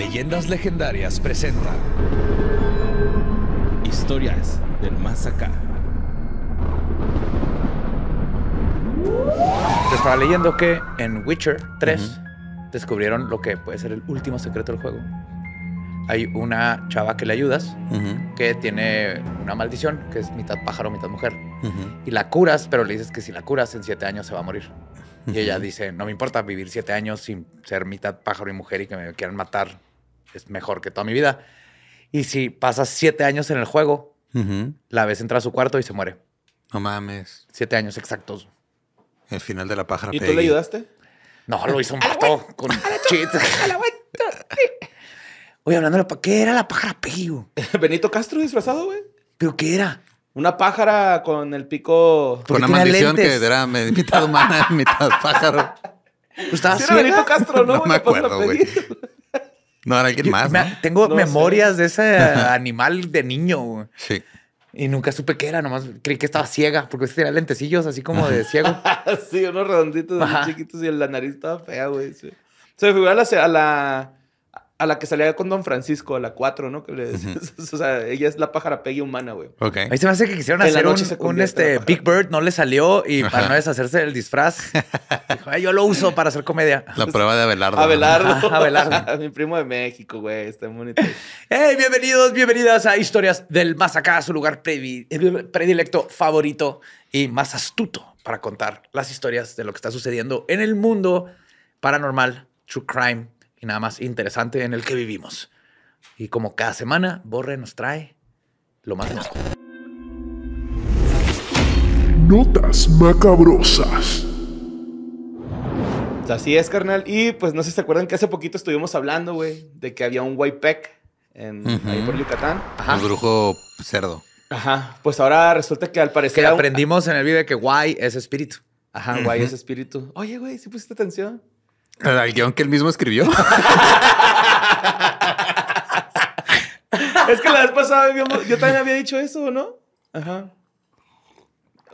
Leyendas Legendarias presenta Historias del Más Acá. Te estaba leyendo que en Witcher 3 descubrieron lo que puede ser el último secreto del juego. Hay una chava que le ayudas que tiene una maldición que es mitad pájaro, mitad mujer. Y la curas, pero le dices que si la curas en siete años se va a morir. Y ella dice, no me importa vivir siete años sin ser mitad pájaro y mujer y que me quieran matar es mejor que toda mi vida. Y si pasas siete años en el juego, la ves entra a su cuarto y se muere. No mames. Siete años exactos. El final de la pájara. ¿Y tú le ayudaste? No, lo hizo un pato con chits. Oye, hablando de la ¿qué era la pájara Peggy? ¿Benito Castro disfrazado, güey? ¿Pero qué era? Una pájara con el pico. Con una maldición que era mitad humana, mitad pájaro. Pues estaba sí, era Benito Castro, ¿no? No me acuerdo, güey. No, era alguien más. Tengo memorias de ese animal de niño. Güey. Sí. Y nunca supe qué era, nomás creí que estaba ciega, porque tenía lentecillos así como de ciego. sí, unos redonditos, chiquitos y la nariz estaba fea, güey. Se me figura a la a la que salía con Don Francisco, a la 4, ¿no? Que le, o sea, ella es la pájara Peggy humana, güey. Ok. Ahí se me hace que quisieron hacer un, un este, Big Bird, no le salió y para no deshacerse del disfraz, dijo, yo lo uso para hacer comedia. La prueba de Abelardo. Abelardo. Mi primo de México, güey, está bonito. Hey, bienvenidos, bienvenidas a Historias del Más Acá, su lugar predilecto, favorito y más astuto para contar las historias de lo que está sucediendo en el mundo paranormal, true crime, y nada más interesante en el que vivimos. Y como cada semana, Borre nos trae lo más Notas macabrosas. Así es, carnal. Y pues no sé si se acuerdan que hace poquito estuvimos hablando, güey, de que había un pack en, ahí por Yucatán. Ajá. Un brujo cerdo. Ajá. Pues ahora resulta que al parecer. Que aprendimos en el video que guay es espíritu. Ajá, guay es espíritu. Oye, güey, si pusiste atención? Al guión que él mismo escribió. es que la vez pasada yo también había dicho eso, ¿no? Ajá.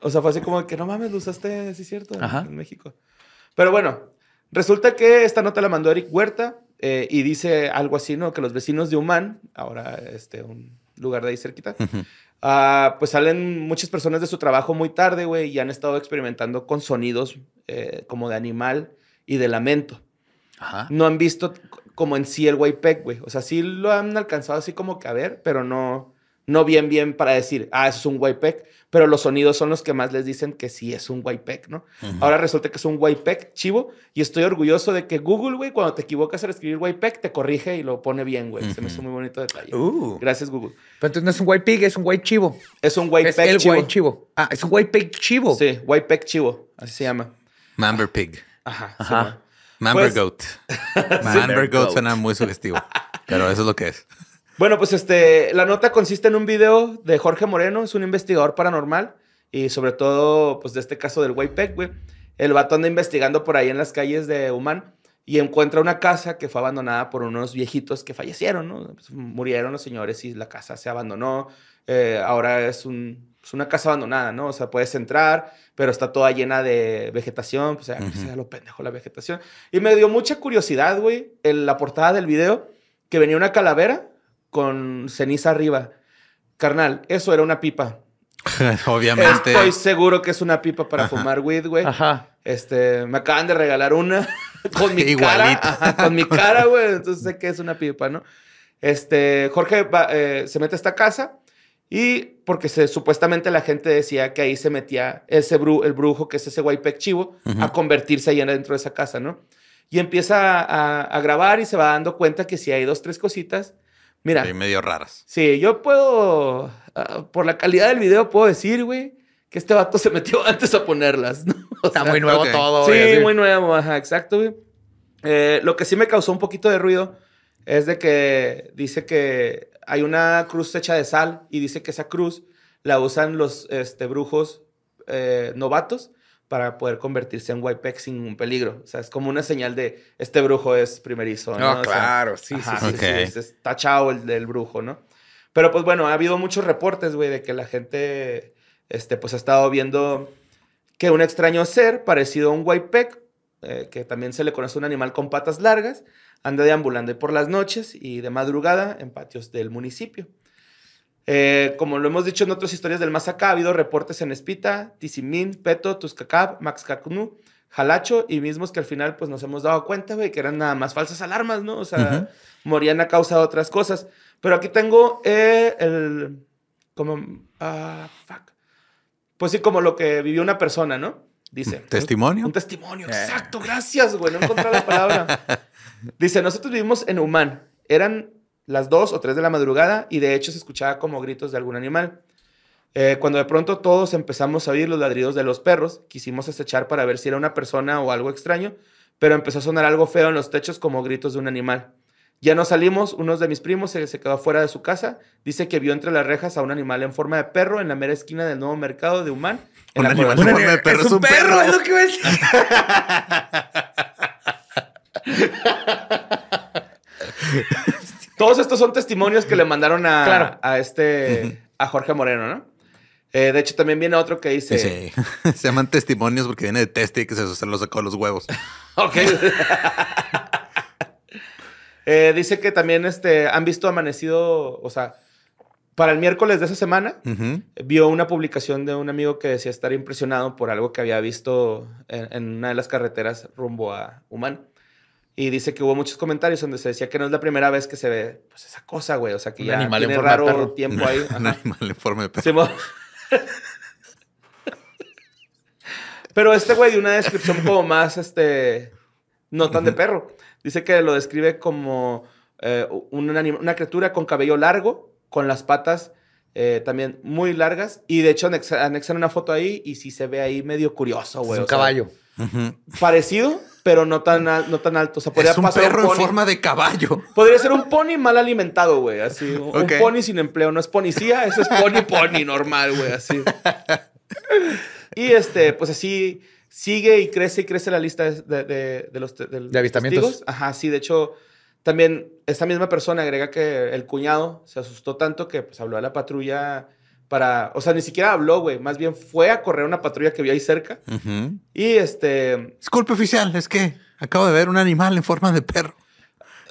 O sea, fue así como que no mames, lo usaste, sí es cierto, en México. Pero bueno, resulta que esta nota la mandó Eric Huerta eh, y dice algo así, ¿no? Que los vecinos de Humán, ahora este, un lugar de ahí cerquita, ah, pues salen muchas personas de su trabajo muy tarde, güey, y han estado experimentando con sonidos eh, como de animal y de lamento. Ajá. No han visto como en sí el Guaypec, güey. O sea, sí lo han alcanzado así como que a ver, pero no, no bien, bien para decir, ah, eso es un Guaypec. Pero los sonidos son los que más les dicen que sí es un Guaypec, ¿no? Ahora resulta que es un Guaypec chivo y estoy orgulloso de que Google, güey, cuando te equivocas al escribir Guaypec, te corrige y lo pone bien, güey. Se me hizo muy bonito detalle. Uh. Gracias, Google. Pero entonces no es un pig, es un white chivo. Es un Guaypec chivo. Es el chivo. Ah, es un Guaypec chivo. Sí, Guaypec chivo. Así se llama. Mamber Pig. Ajá. Ajá. Pues, Mamber Goat. Mamber Goat suena muy sugestivo, pero eso es lo que es. Bueno, pues este, la nota consiste en un video de Jorge Moreno, es un investigador paranormal y sobre todo, pues de este caso del Waypec, güey. El batón de investigando por ahí en las calles de Humán y encuentra una casa que fue abandonada por unos viejitos que fallecieron, ¿no? Pues, murieron los señores y la casa se abandonó. Eh, ahora es, un, es una casa abandonada, ¿no? O sea, puedes entrar, pero está toda llena de vegetación, O pues, ah, pues, sea, lo pendejo la vegetación. Y me dio mucha curiosidad, güey, en la portada del video, que venía una calavera con ceniza arriba. Carnal, eso era una pipa. Obviamente. Estoy seguro que es una pipa para fumar weed, güey. Ajá. Este, me acaban de regalar una. con mi cara. con mi cara, güey. Entonces sé que es una pipa, ¿no? Este, Jorge eh, se mete a esta casa y porque supuestamente la gente decía que ahí se metía ese bru, el brujo, que es ese guaypec chivo, a convertirse ahí dentro de esa casa, ¿no? Y empieza a, grabar y se va dando cuenta que si hay dos, tres cositas. Mira. Sí, medio raras. Sí, yo puedo, ah, por la calidad del video, puedo decir, güey, este vato se metió antes a ponerlas, Está muy nuevo todo. Sí, muy nuevo, ajá, exacto, güey. Eh, lo que sí me causó un poquito de ruido es de que dice que hay una cruz hecha de sal y dice que esa cruz la usan los este, brujos eh, novatos para poder convertirse en Wipex sin un peligro. O sea, es como una señal de este brujo es primerizo. No, no ah, claro, sí, sí, sí, Está chao el del brujo, ¿no? Pero pues bueno, ha habido muchos reportes, güey, de que la gente este, pues ha estado viendo que un extraño ser parecido a un guaypec, eh, que también se le conoce un animal con patas largas, anda deambulando por las noches y de madrugada en patios del municipio. Eh, como lo hemos dicho en otras historias del más acá, ha habido reportes en Espita, Tizimín, Peto, Tuscacab, Maxcacunu, Jalacho y mismos que al final pues nos hemos dado cuenta, güey, que eran nada más falsas alarmas, ¿no? O sea, morían a causa de otras cosas. Pero aquí tengo eh, el... como... Ah, fuck pues sí, como lo que vivió una persona, ¿no? Dice. ¿Testimonio? Un, testimonio, eh. exacto, gracias, güey, no encontré la palabra. Dice, nosotros vivimos en Humán. Eran las 2 o 3 de la madrugada y de hecho se escuchaba como gritos de algún animal. Eh, cuando de pronto todos empezamos a oír los ladridos de los perros, quisimos acechar para ver si era una persona o algo extraño, pero empezó a sonar algo feo en los techos como gritos de un animal. Ya no salimos, uno de mis primos se, se, quedó fuera de su casa. Dice que vio entre las rejas a un animal en forma de perro en la mera esquina del nuevo mercado de Humán. un animal en forma de perro es un, perro, es lo que ves. Todos estos son testimonios que le mandaron a, este a Jorge Moreno, ¿no? Eh, de hecho, también viene otro que dice. se llaman testimonios porque viene de test y que se los sacó los huevos. ok. Eh, dice que también este, han visto amanecido, o sea, para el miércoles de esa semana, vio una publicación de un amigo que decía estar impresionado por algo que había visto en, una de las carreteras rumbo a Humán. Y dice que hubo muchos comentarios donde se decía que no es la primera vez que se ve pues, esa cosa, güey. O sea, que ya animal tiene raro perro. tiempo ahí. Un animal en forma de perro. Pero este güey dio una descripción como más, este, no tan de perro. Dice que lo describe como eh, una, criatura con cabello largo, con las patas eh, también muy largas. Y de hecho anexan una foto ahí y sí se ve ahí medio curioso, güey. Es un caballo. Parecido, pero no tan, no tan alto. O sea, podría es un perro en forma de caballo. Podría ser un pony mal alimentado, güey. Así, un pony sin empleo. No es ponicía, eso es pony pony normal, güey. Así. Y este, pues así sigue y crece y crece la lista de, los de, avistamientos. Ajá, sí, de hecho, también esta misma persona agrega que el cuñado se asustó tanto que pues, habló a la patrulla para, o sea, ni siquiera habló, güey, más bien fue a correr una patrulla que vio ahí cerca. Y este... Disculpe oficial, es que acabo de ver un animal en forma de perro.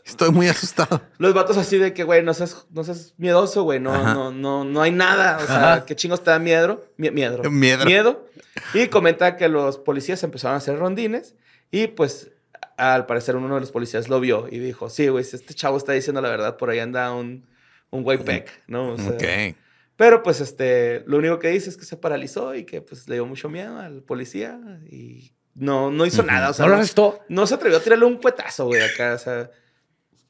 Estoy muy asustado. Los vatos así de que, güey, no seas, no seas miedoso, güey. No, no, no, no hay nada. O sea, qué chingos te da miedo. miedo. Miedo. Miedo. Y comenta que los policías empezaron a hacer rondines y pues al parecer uno de los policías lo vio y dijo, sí, güey, este chavo está diciendo la verdad, por ahí anda un, un güey ¿no? ok. Pero pues este, lo único que dice es que se paralizó y que pues le dio mucho miedo al policía y no, no hizo nada. O sea, no lo arrestó. No, se atrevió a tirarle un puetazo güey, acá. O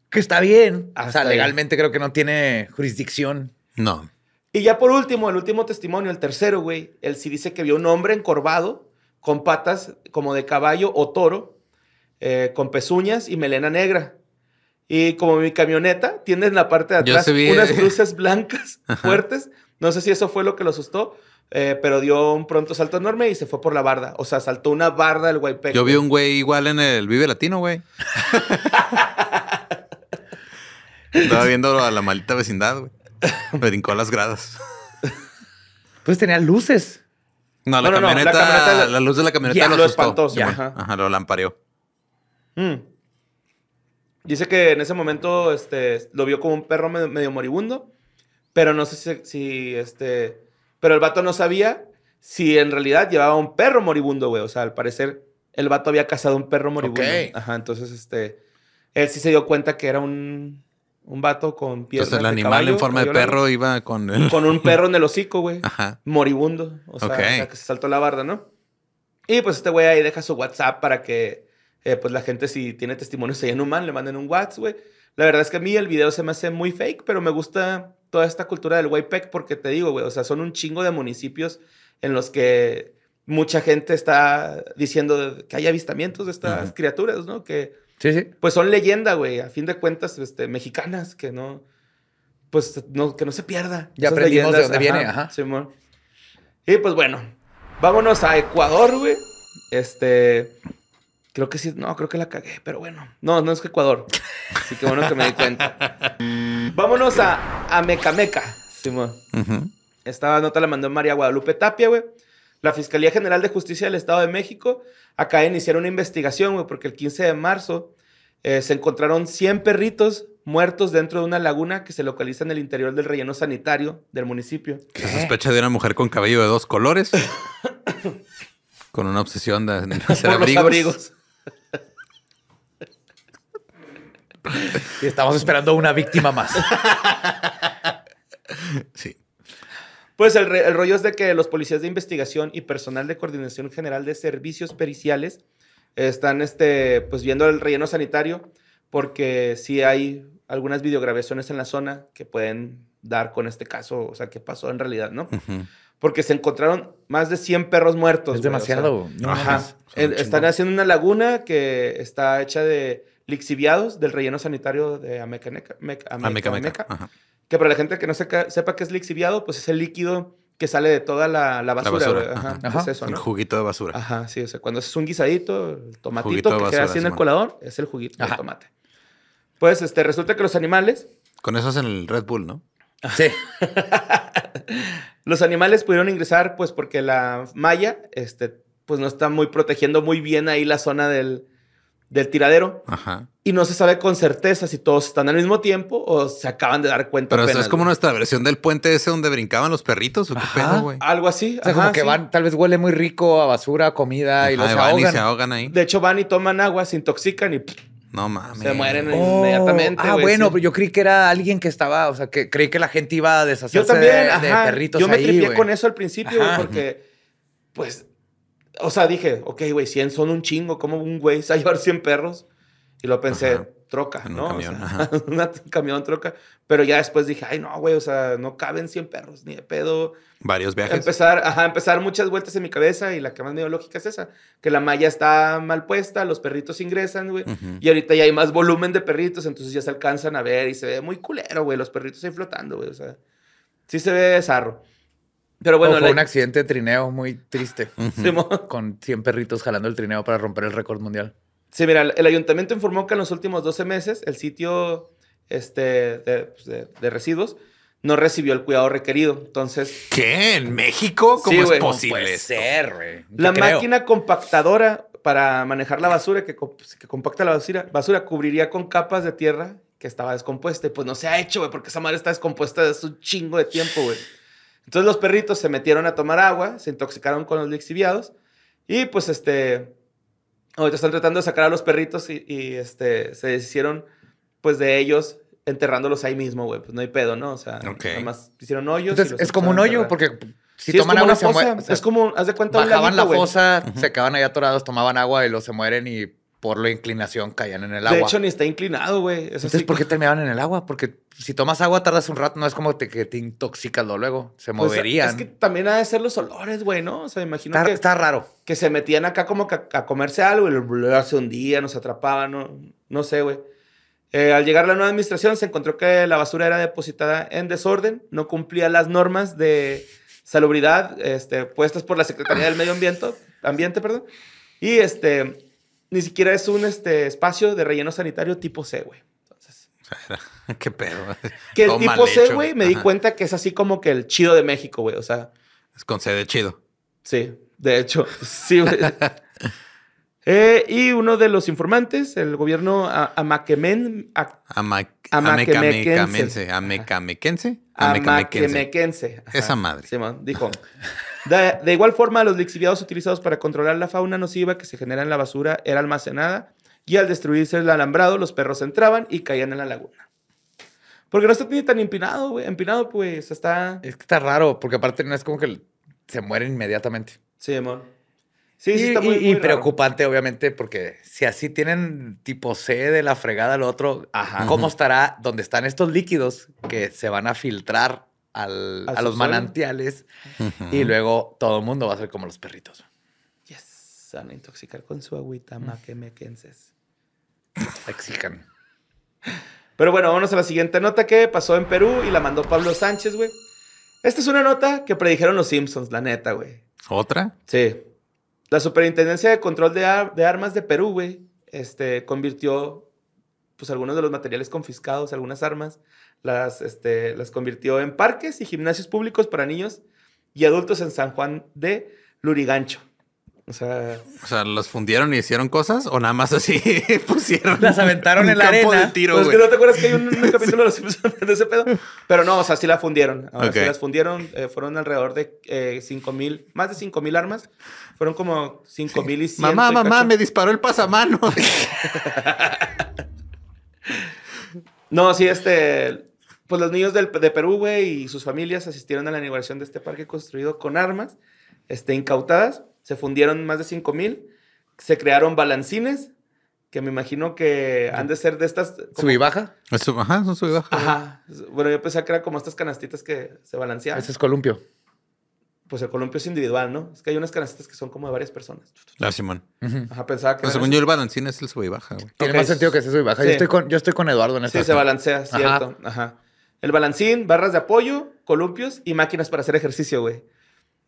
que está bien. Ah, o sea, legalmente creo que no tiene jurisdicción. No. Y ya por último, el último testimonio, el tercero, güey. Él sí dice que vio un hombre encorvado, con patas como de caballo o toro, eh, con pezuñas y melena negra. Y como mi camioneta, tiene en la parte de atrás unas luces blancas fuertes. No sé si eso fue lo que lo asustó, eh, pero dio un pronto salto enorme y se fue por la barda. O sea, saltó una barda del guaype. Yo vi un güey igual en el Vive Latino, güey. Estaba viendo a la maldita vecindad, güey. Me brincó a las gradas. Pues tenía luces. No, la, camioneta, la luz de la camioneta ya, lo, lo espantó. Ya. Ajá. lo lampareó. Mm. Dice que en ese momento este, lo vio como un perro medio, moribundo, pero no sé si, este... Pero el vato no sabía si en realidad llevaba un perro moribundo, güey. O sea, al parecer el vato había cazado un perro moribundo. Ajá, entonces este... Él sí se dio cuenta que era un un vato con piernas Entonces, el animal en forma de perro iba con el... Con un perro en el hocico, güey. Ajá. Moribundo. O sea, que se saltó la barda, ¿no? Y pues este güey ahí deja su WhatsApp para que, eh, pues la gente, si tiene testimonios ahí en humano, le manden un WhatsApp, güey. La verdad es que a mí el video se me hace muy fake, pero me gusta toda esta cultura del Waypack porque te digo, güey, o sea, son un chingo de municipios en los que mucha gente está diciendo que hay avistamientos de estas criaturas, ¿no? Que pues son leyenda, güey, a fin de cuentas, este, mexicanas, que no, pues, que no se pierda. Ya aprendimos de dónde viene, ajá. Simón. Y pues bueno, vámonos a Ecuador, güey. Este, creo que sí, no, creo que la cagué, pero bueno. No, no es que Ecuador. Así que bueno que me di cuenta. vámonos a, a Mecameca, Simón. Esta nota la mandó María Guadalupe Tapia, güey. La Fiscalía General de Justicia del Estado de México Acá de iniciar una investigación, güey, porque el 15 de marzo eh, se encontraron 100 perritos muertos dentro de una laguna que se localiza en el interior del relleno sanitario del municipio. Se sospecha de una mujer con cabello de dos colores, con una obsesión de hacer abrigos. y estamos esperando una víctima más. sí. Pues el rollo es de que los policías de investigación y personal de coordinación general de servicios periciales están este, pues viendo el relleno sanitario porque sí hay algunas videograbaciones en la zona que pueden dar con este caso, o sea, qué pasó en realidad, ¿no? Porque se encontraron más de 100 perros muertos. Es demasiado. ajá. están haciendo una laguna que está hecha de lixiviados del relleno sanitario de Ameca, Ameca, que para la gente que no sepa qué es lixiviado, pues es el líquido que sale de toda la, basura. Pues ajá, eso, El juguito de basura. Ajá, sí, o sea, cuando haces un guisadito, el tomatito que queda así en el colador es el juguito de tomate. Pues este, resulta que los animales. Con eso en el Red Bull, ¿no? Sí. los animales pudieron ingresar, pues, porque la malla, este, pues no está muy protegiendo muy bien ahí la zona del, del tiradero. Ajá. Y no se sabe con certeza si todos están al mismo tiempo o se acaban de dar cuenta. Pero eso es como nuestra versión del puente ese donde brincaban los perritos o qué güey. Algo así. O sea, como que van, tal vez huele muy rico a basura, comida y los van Y se ahogan ahí. De hecho, van y toman agua, se intoxican y. No mames. Se mueren oh, inmediatamente. Ah, bueno, yo creí que era alguien que estaba, o sea, que creí que la gente iba a deshacerse de, perritos. Yo me tripié con eso al principio, porque, pues, o sea, dije, ok, güey, 100 son un chingo, ¿cómo un güey se va a llevar 100 perros? Y lo pensé, troca, ¿no? Un camión, un camión, troca. Pero ya después dije, ay, no, güey, o sea, no caben 100 perros, ni de pedo. Varios viajes. Empezar, ajá, empezar muchas vueltas en mi cabeza y la que más me dio lógica es esa, que la malla está mal puesta, los perritos ingresan, güey. Y ahorita ya hay más volumen de perritos, entonces ya se alcanzan a ver y se ve muy culero, güey, los perritos ahí flotando, güey, o sea, sí se ve desarro. Pero bueno, fue un accidente de trineo muy triste. con 100 perritos jalando el trineo para romper el récord mundial. Sí, mira, el ayuntamiento informó que en los últimos 12 meses el sitio este, pues, de, residuos no recibió el cuidado requerido. Entonces. ¿Qué? ¿En México? ¿Cómo es posible? ser, La máquina compactadora para manejar la basura, pues, que, compacta la basura, basura cubriría con capas de tierra que estaba descompuesta. Y pues no se ha hecho, güey, porque esa madre está descompuesta desde un chingo de tiempo, güey. Entonces los perritos se metieron a tomar agua, se intoxicaron con los lixiviados y pues este, ahorita están tratando de sacar a los perritos y, este, se deshicieron pues de ellos enterrándolos ahí mismo, güey. Pues no hay pedo, ¿no? O sea, nada más hicieron hoyos. Entonces, es como un hoyo porque si toman agua es como, haz de cuenta, bajaban la fosa, se quedaban ahí atorados, tomaban agua y los se mueren y por la inclinación caían en el agua. De hecho, ni está inclinado, güey. Entonces, ¿por qué terminaban en el agua? Porque si tomas agua, tardas un rato, no es como que te intoxicas luego. Se movería. Pues, es que también ha de ser los olores, güey, ¿no? O sea, imagino está, que. Está raro. Que se metían acá como a, comerse algo y lo hace un día, nos atrapaban, no, no sé, güey. Eh, al llegar la nueva administración, se encontró que la basura era depositada en desorden, no cumplía las normas de salubridad este, puestas por la Secretaría del Medio Ambiente, ambiente perdón, y este, ni siquiera es un este, espacio de relleno sanitario tipo C, güey. Entonces. ¿Qué pedo? Que tipo C, güey, me di cuenta que es así como que el chido de México, güey. O sea. Es con C de chido. Sí, de hecho. Sí, güey. Eh, y uno de los informantes, el gobierno amaquemen, amaquemequense. Amaquemequense. Esa madre. Sí, dijo, De, igual forma, los lixiviados utilizados para controlar la fauna nociva que se genera en la basura era almacenada y al destruirse el alambrado, los perros entraban y caían en la laguna. Porque no está tan empinado, güey. Empinado, pues, está... Es que está raro, porque aparte no es como que se mueren inmediatamente. Sí, amor. Sí, sí, está muy, y, preocupante, obviamente, porque si así tienen tipo C de la fregada al otro, ¿cómo estará donde están estos líquidos que se van a filtrar a los manantiales y luego todo el mundo va a ser como los perritos. Yes, van a intoxicar con su agüita mm. maquemequenses. Exijan. Pero bueno, vamos a la siguiente nota que pasó en Perú y la mandó Pablo Sánchez, güey. Esta es una nota que predijeron los Simpsons, la neta, güey. ¿Otra? Sí. La Superintendencia de Control de, de Armas de Perú, güey, este, convirtió pues algunos de los materiales confiscados, algunas armas, las, este, las convirtió en parques y gimnasios públicos para niños y adultos en San Juan de Lurigancho. O sea, o sea, ¿los fundieron y hicieron cosas o nada más así pusieron? Las aventaron en la arena. Pues es que no te acuerdas que hay un, capítulo de ese pedo. Pero no, o sea, sí la fundieron. sí las fundieron. Eh, fueron alrededor de eh, 5 mil, más de 5 mil armas. Fueron como 5 mil y Mamá, mamá, me disparó el pasamano. No, sí, este. Pues los niños del, de Perú, güey, y sus familias asistieron a la inauguración de este parque construido con armas este, incautadas. Se fundieron más de 5 mil. Se crearon balancines, que me imagino que han de ser de estas. Sub y Ajá, son subibaja. Ajá. Bueno, yo pensé que era como estas canastitas que se balanceaban. Ese es columpio pues el columpio es individual, ¿no? Es que hay unas canastas que son como de varias personas. La ah, Simón. Ajá, pensaba que. según yo, el balancín es el sub y baja, Tiene más sentido que sea sub y baja. Yo, estoy con, yo estoy con Eduardo en esta. Sí, se balancea, cierto. Ajá. El balancín, barras de apoyo, columpios y máquinas para hacer ejercicio, güey.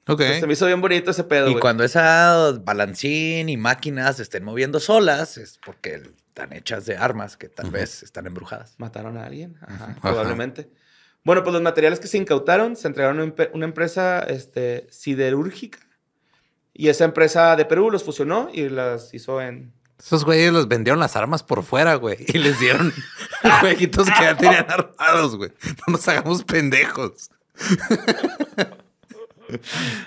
Ok. se me hizo bien bonito ese pedo. Y cuando esas balancín y máquinas estén moviendo solas, es porque están hechas de armas que tal vez están embrujadas. Mataron a alguien, Ajá, probablemente. Bueno, pues los materiales que se incautaron se entregaron a una empresa este, siderúrgica y esa empresa de Perú los fusionó y las hizo en... Esos güeyes los vendieron las armas por fuera, güey, y les dieron jueguitos que ya tenían armados, güey. No nos hagamos pendejos.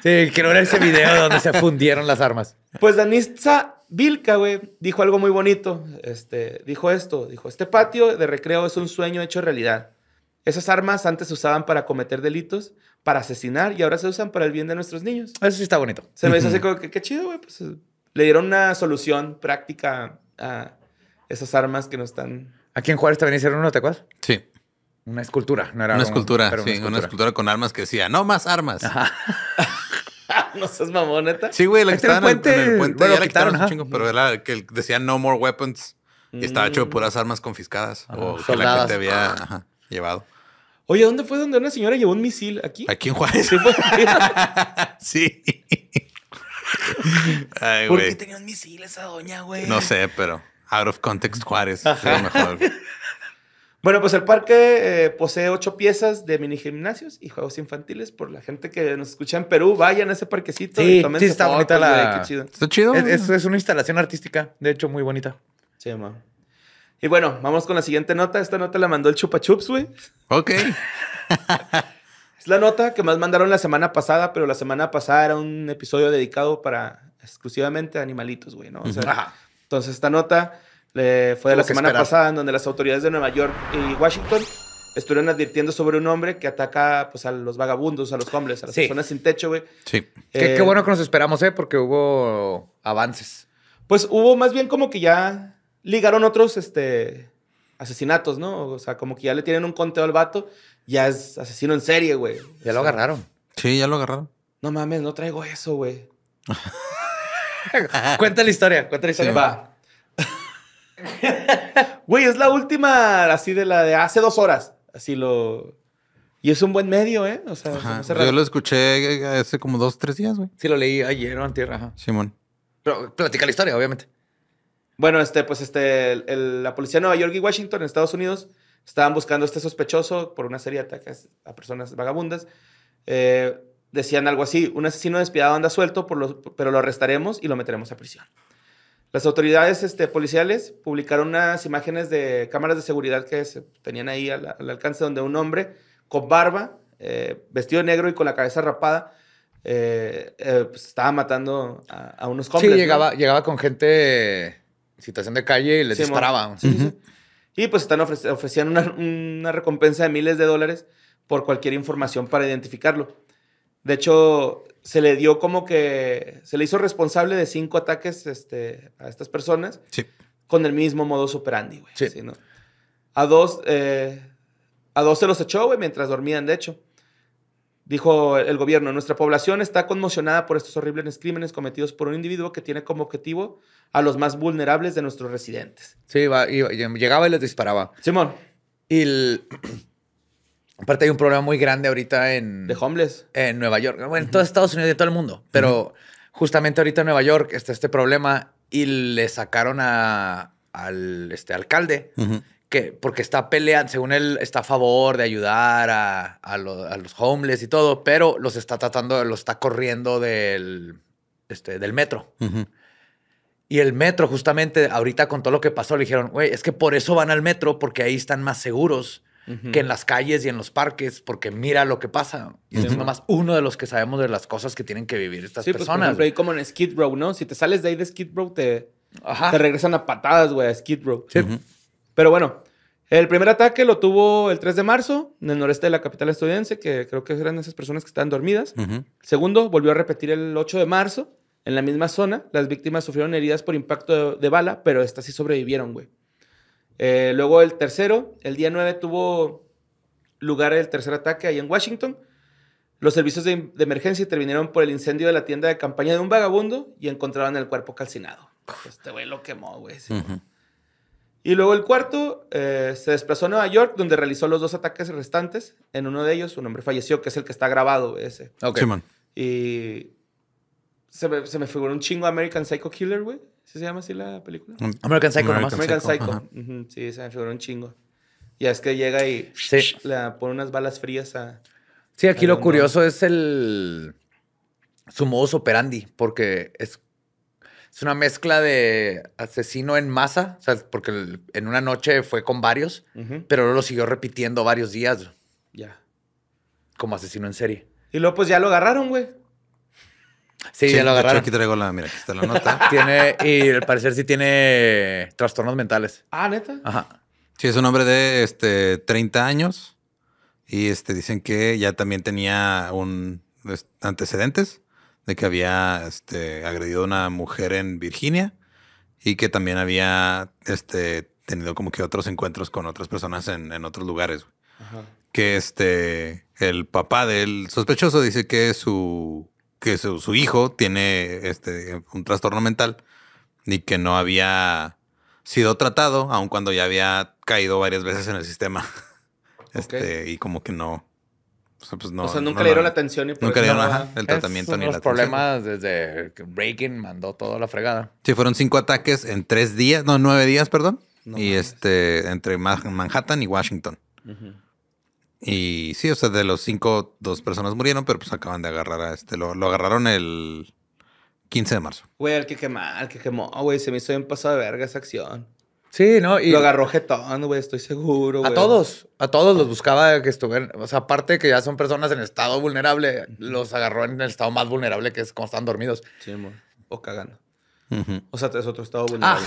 Sí, quiero ver ese video donde se fundieron las armas. Pues Danitza Vilca, güey, dijo algo muy bonito. Este, dijo esto, dijo, este patio de recreo es un sueño hecho realidad. Esas armas antes se usaban para cometer delitos, para asesinar, y ahora se usan para el bien de nuestros niños. Eso sí está bonito. Se me hizo así como que, qué chido, güey. Pues, le dieron una solución práctica a esas armas que no están. Aquí en Juárez también hicieron uno, ¿te acuerdas? Sí. Una escultura, no era una, escultura, sí, una escultura. con armas que decía, no más armas. no seas mamón, neta. Sí, güey, la que estaba en el puente ya la quitaron, chingo, pero era que decía no more weapons y estaba hecho de mm. puras armas confiscadas o que la gente había llevado. Oye, ¿dónde fue donde una señora llevó un misil? ¿Aquí? Aquí en Juárez. Sí. ¿Por qué tenía un misil esa doña, güey? No sé, pero out of context Juárez. Bueno, pues el parque eh, posee ocho piezas de mini gimnasios y juegos infantiles. Por la gente que nos escucha en Perú, vayan a ese parquecito. Sí, está bonita la... Está chido. Es, una instalación artística, de hecho, muy bonita. Se llama. Y bueno, vamos con la siguiente nota. Esta nota la mandó el Chupa Chups, güey. Ok. es la nota que más mandaron la semana pasada, pero la semana pasada era un episodio dedicado para exclusivamente animalitos, güey, ¿no? entonces esta nota eh, fue de la semana pasada en donde las autoridades de Nueva York y Washington estuvieron advirtiendo sobre un hombre que ataca pues, a los vagabundos, a los hombres, a las personas sin techo, güey. Sí. qué, eh, bueno que nos esperamos, ¿eh? Porque hubo avances. Pues hubo más bien como que ya ligaron otros este, asesinatos, ¿no? O sea, como que ya le tienen un conteo al vato, ya es asesino en serie, güey. Ya lo agarraron. Sí, ya lo agarraron. No mames, no traigo eso, güey. cuenta la historia, cuenta la historia. Va. Güey, es la última, así de la de hace dos horas. Así lo. Y es un buen medio, ¿eh? O sea, yo lo escuché eh, hace como dos, tres días, güey. Sí, lo leí ayer o tierra Simón. Pero platica la historia, obviamente. Bueno, este, pues este, la policía de Nueva York y Washington, en Estados Unidos, estaban buscando a este sospechoso por una serie de ataques a personas vagabundas. Eh, decían algo así, un asesino despiadado anda suelto, pero lo arrestaremos y lo meteremos a prisión. Las autoridades este, policiales publicaron unas imágenes de cámaras de seguridad que tenían ahí al, alcance donde un hombre con barba, eh, vestido de negro y con la cabeza rapada, eh, pues, estaba matando a, unos cómplices. Sí, llegaba, llegaba con gente situación de calle y les disparaban. y pues están ofrecían una, recompensa de miles de dólares por cualquier información para identificarlo. De hecho, se le dio como que se le hizo responsable de cinco ataques este, a estas personas con el mismo modo operandi, güey. A dos, eh, a dos se los echó, güey, mientras dormían, de hecho. Dijo el gobierno, nuestra población está conmocionada por estos horribles crímenes cometidos por un individuo que tiene como objetivo a los más vulnerables de nuestros residentes. Sí, llegaba y les disparaba. Simón. Y Aparte hay un problema muy grande ahorita en... De homeless. En Nueva York. Bueno, en todos Estados Unidos y en todo el mundo. Pero justamente ahorita en Nueva York está este problema y le sacaron a, al este, alcalde que porque está peleando, según él, está a favor de ayudar a, los homeless y todo, pero los está tratando, los está corriendo del, este, del metro. Y el metro, justamente ahorita con todo lo que pasó, le dijeron, güey, es que por eso van al metro, porque ahí están más seguros que en las calles y en los parques, porque mira lo que pasa. Y es nomás uno de los que sabemos de las cosas que tienen que vivir estas pues, personas. Pues, como en Skid Row, ¿no? Si te sales de ahí de Skid Row, te, te regresan a patadas, güey, a Skid Row. Pero bueno, el primer ataque lo tuvo el 3 de marzo en el noreste de la capital estadounidense, que creo que eran esas personas que estaban dormidas. segundo volvió a repetir el 8 de marzo. En la misma zona, las víctimas sufrieron heridas por impacto de, bala, pero estas sí sobrevivieron, güey. Eh, luego el tercero, el día 9 tuvo lugar el tercer ataque ahí en Washington. Los servicios de, emergencia intervinieron por el incendio de la tienda de campaña de un vagabundo y encontraron el cuerpo calcinado. Este güey lo quemó, güey. Y luego el cuarto eh, se desplazó a Nueva York, donde realizó los dos ataques restantes. En uno de ellos, un hombre falleció, que es el que está grabado, ese. Y se me, se figuró un chingo American Psycho Killer, güey. se llama así la película? American Psycho, American American Psycho. Sí, se me figuró un chingo. Y es que llega y le pone unas balas frías a. Sí, aquí lo curioso es el. su modus operandi, porque es, es una mezcla de asesino en masa, porque en una noche fue con varios, pero lo siguió repitiendo varios días. Ya. Como asesino en serie. Y luego, pues ya lo agarraron, güey. Sí, ya lo agarraron. aquí traigo la, mira, aquí está la nota. tiene, y al parecer sí tiene trastornos mentales. Ah, neta. Ajá. Sí, es un hombre de este, 30 años y este, dicen que ya también tenía un antecedentes de que había este, agredido a una mujer en Virginia y que también había este, tenido como que otros encuentros con otras personas en, en otros lugares. Ajá. Que este, el papá del sospechoso dice que su que su, hijo tiene este, un trastorno mental y que no había sido tratado, aun cuando ya había caído varias veces en el sistema. Este, y como que no. O sea, pues no, o sea nunca le dieron la atención y por Nunca le dieron el tratamiento ni los problemas desde que Reagan mandó toda la fregada. Sí, fueron cinco ataques en tres días, no, nueve días, perdón. y este, entre Manhattan y Washington. Y sí, o sea, de los cinco, dos personas murieron, pero pues acaban de agarrar a este. Lo, agarraron el 15 de marzo. Güey, el que quemó el que quemó, güey, se me hizo bien paso de verga esa acción. Sí, ¿no? Y lo agarró jetón, güey, estoy seguro. A todos, a todos los buscaba que estuvieran. O sea, aparte que ya son personas en estado vulnerable, los agarró en el estado más vulnerable que es cuando están dormidos. Sí, amor. O cagando. O sea, es otro estado ah. vulnerable.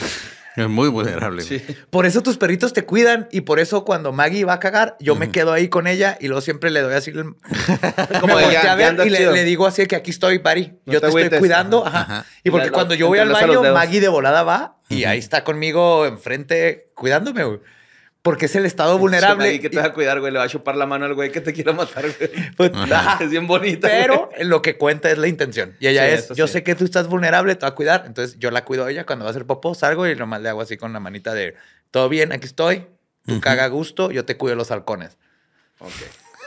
Es muy vulnerable. Por eso tus perritos te cuidan y por eso cuando Maggie va a cagar, yo me quedo ahí con ella y luego siempre le doy así como y le, digo así que aquí estoy, Barry. yo te, estoy cuidando. Y porque cuando yo voy al baño, Maggie de volada va y ahí está conmigo enfrente cuidándome. Güey porque es el estado vulnerable. y que te va a cuidar, güey. Le va a chupar la mano al güey que te quiera matar, güey. Pues, es bien bonita. Pero lo que cuenta es la intención. Y ella es, yo sé que tú estás vulnerable, te va a cuidar. Entonces yo la cuido a ella. Cuando va a hacer popó, salgo y nomás le hago así con la manita de, todo bien, aquí estoy. Tú caga a gusto, yo te cuido los halcones. Ok.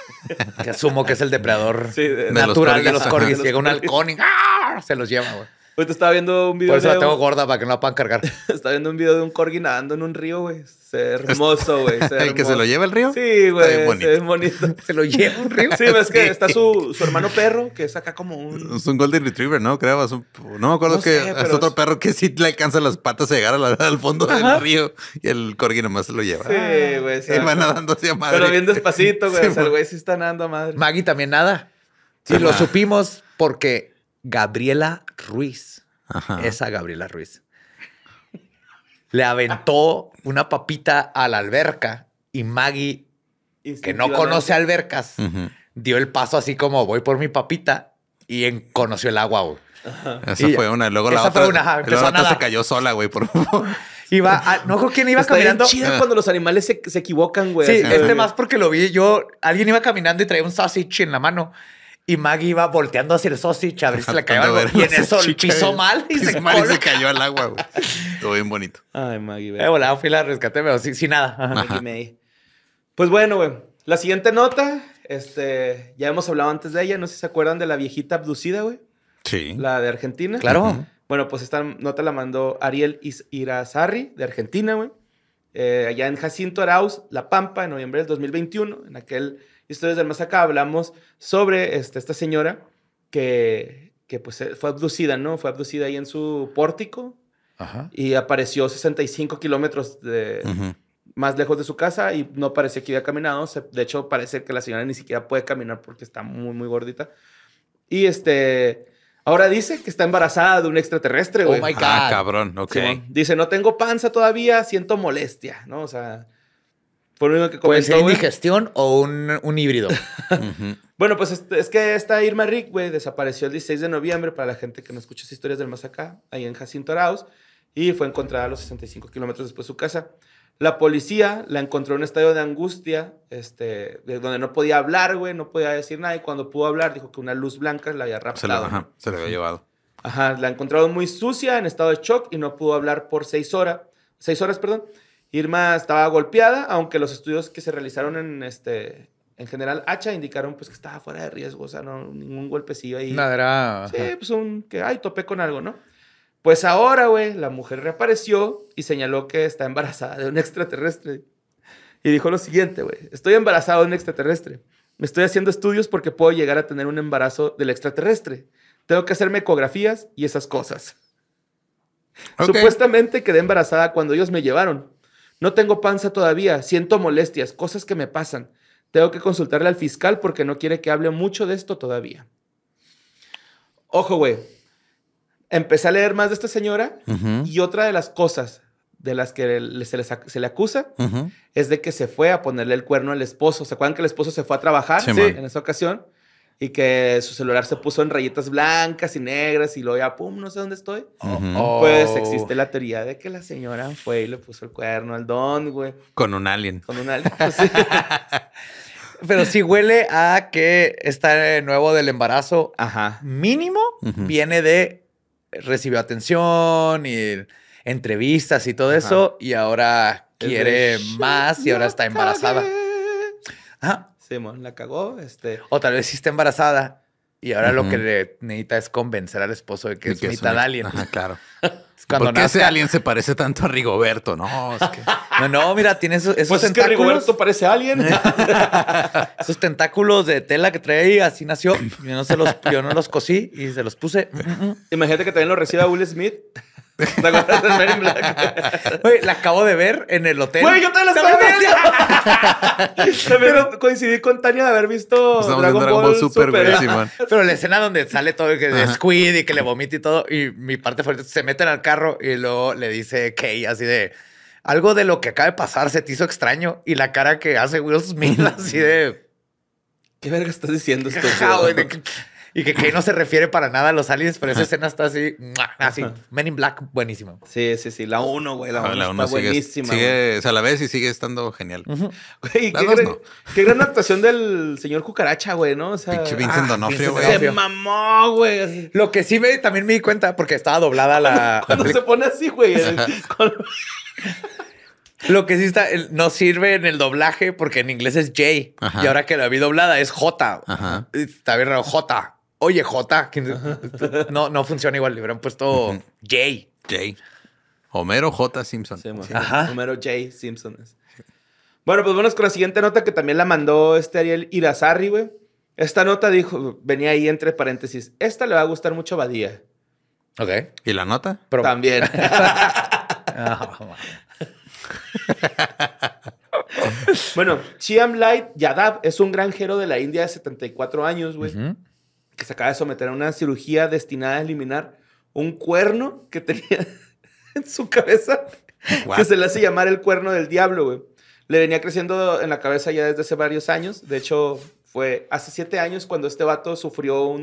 asumo que es el depredador natural de los corgis. Llega un halcón y ¡Ah!", se los lleva, güey. Pues te estaba viendo un video. Por eso la tengo gorda para que no la puedan cargar. estaba viendo un video de un corgi nadando en un río, güey hermoso, güey. ¿El que se lo lleva el río? Sí, güey. Es bonito. ¿Se lo lleva un río? Sí, ves que está su, su, hermano perro, que es acá como un. Es un Golden Retriever, ¿no? Creo. No me acuerdo que es otro perro que sí le alcanza las patas a llegar al fondo del río y el corgi nomás se lo lleva. Sí, güey. Y va nadando hacia madre. Pero bien despacito, güey. el güey sí está nadando a madre. Maggie también nada. Sí, lo supimos porque Gabriela Ruiz. Ajá. Esa Gabriela Ruiz le aventó una papita a la alberca y Maggie, que no conoce albercas, dio el paso así como voy por mi papita y en, conoció el agua. Güey. Esa fue una. Luego la otra, una, la otra se cayó sola, güey. Por... Iba no creo quién iba caminando. Es chido cuando los animales se, se equivocan, güey. Sí, este más porque lo vi yo. Alguien iba caminando y traía un sausage en la mano. Y Maggie iba volteando hacia el sausage a ver si le cayó Y en eso el pisó mal y se, mal y se cayó al agua, güey. Todo bien bonito. Ay, Maggie, güey. Eh, fui la rescaté, pero sin, nada. Ajá. Pues bueno, güey. La siguiente nota, este, ya hemos hablado antes de ella. No sé si se acuerdan de la viejita abducida, güey. Sí. La de Argentina. Claro. Bueno, pues esta nota la mandó Ariel Irazarri de Argentina, güey. Eh, allá en Jacinto Arauz, La Pampa, en noviembre del 2021, en aquel Historias del Más Acá hablamos sobre este, esta señora que, que pues eh, fue abducida, ¿no? Fue abducida ahí en su pórtico y apareció 65 kilómetros más lejos de su casa y no parecía que había caminado. de hecho, parece que la señora ni siquiera puede caminar porque está muy, muy gordita. Y este, ahora dice que está embarazada de un extraterrestre, güey. Oh my God. Ah, cabrón, ok. dice, no tengo panza todavía, siento molestia, ¿no? O sea, fue que Puede ser indigestión o un, un híbrido. Bueno, pues este, es, que esta Irma Rick, güey, desapareció el 16 de noviembre para la gente que no escucha esas historias del más acá, ahí en Jacinto Arauz, y fue encontrada a los 65 kilómetros después de su casa. La policía la encontró en un estado de angustia, este, de donde no podía hablar, güey, no podía decir nada, y cuando pudo hablar dijo que una luz blanca la había raptado. Se, la, había llevado. Ajá, la encontrado muy sucia, en estado de shock, y no pudo hablar por seis horas, seis horas, perdón. Irma estaba golpeada, aunque los estudios que se realizaron en este en general Hacha indicaron pues que estaba fuera de riesgo, o sea, no ningún golpecillo ahí. Nada era. Sí, pues un que ay, topé con algo, ¿no? Pues ahora, güey, la mujer reapareció y señaló que está embarazada de un extraterrestre. Y dijo lo siguiente, güey, estoy embarazada de un extraterrestre. Me estoy haciendo estudios porque puedo llegar a tener un embarazo del extraterrestre. Tengo que hacerme ecografías y esas cosas. Supuestamente quedé embarazada cuando ellos me llevaron. No tengo panza todavía, siento molestias, cosas que me pasan. Tengo que consultarle al fiscal porque no quiere que hable mucho de esto todavía. Ojo, güey. Empecé a leer más de esta señora y otra de las cosas de las que se, le acusa es de que se fue a ponerle el cuerno al esposo. ¿Se acuerdan que el esposo se fue a trabajar en esa ocasión? y que su celular se puso en rayitas blancas y negras y luego ya, pum, no sé dónde estoy. Oh. Pues existe la teoría de que la señora fue y le puso el cuerno al don, güey. Con un alien. Con un alien. Pues Pero si huele a que está nuevo del embarazo. Ajá. Mínimo viene de recibió atención y entrevistas y todo eso y ahora quiere más y ahora está embarazada. Ajá. Simón, la cagó. Este... O tal vez sí está embarazada y ahora lo que necesita es convencer al esposo de que, es, mitad alien. claro. Cuando ¿Por qué ese alien se parece tanto a Rigoberto? No, es que... no, mira, tiene esos, pues tentáculos. que Rigoberto parece alien. esos tentáculos de tela que trae así nació. Yo no, se los, yo no los cosí y se los puse. Imagínate que también lo reciba Will Smith. la acabo de ver en el hotel. yo te la estaba viendo. Pero coincidí con Tania de haber visto pues Dragon, Ball, Super, Pero la escena donde sale todo el que de Squid y que le vomita y todo, y mi parte fue se meten al carro y luego le dice Kay así de algo de lo que acaba de pasar se te hizo extraño y la cara que hace Will Smith así de... ¿Qué verga estás diciendo? Esto, y que no se refiere para nada a los aliens, pero esa escena está así, así, Men in Black, buenísima. Sí, sí, sí, la uno güey, la 1 ah, está buenísima. Sigue, o sea, la vez y sigue estando genial. Güey, qué, gran, qué gran, actuación del señor Cucaracha, güey, ¿no? O sea, Pinche Vincent ah, Donofrio, güey. Se mamó, güey. Lo que sí me, también me di cuenta, porque estaba doblada la... Cuando, se pone así, güey. Lo que sí está, no sirve en el doblaje porque en inglés es J. Y ahora que la vi doblada es J. Está bien raro, J. Oye, J. No, no funciona igual. Le hubieran puesto J. J. Homero J. Simpson. Homero J. Simpson. Bueno, pues vamos con la siguiente nota que también la mandó este Ariel Irazarri, güey. Esta nota dijo, venía ahí entre paréntesis, esta le va a gustar mucho a Badía. Ok. ¿Y la nota? También. bueno, Chiam Light Yadav es un granjero de la India de 74 años, güey que se acaba de someter a una cirugía destinada a eliminar un cuerno que tenía en su cabeza, que se le hace llamar el cuerno del diablo, güey. Le venía creciendo en la cabeza ya desde hace varios años. De hecho, fue hace siete años cuando este vato sufrió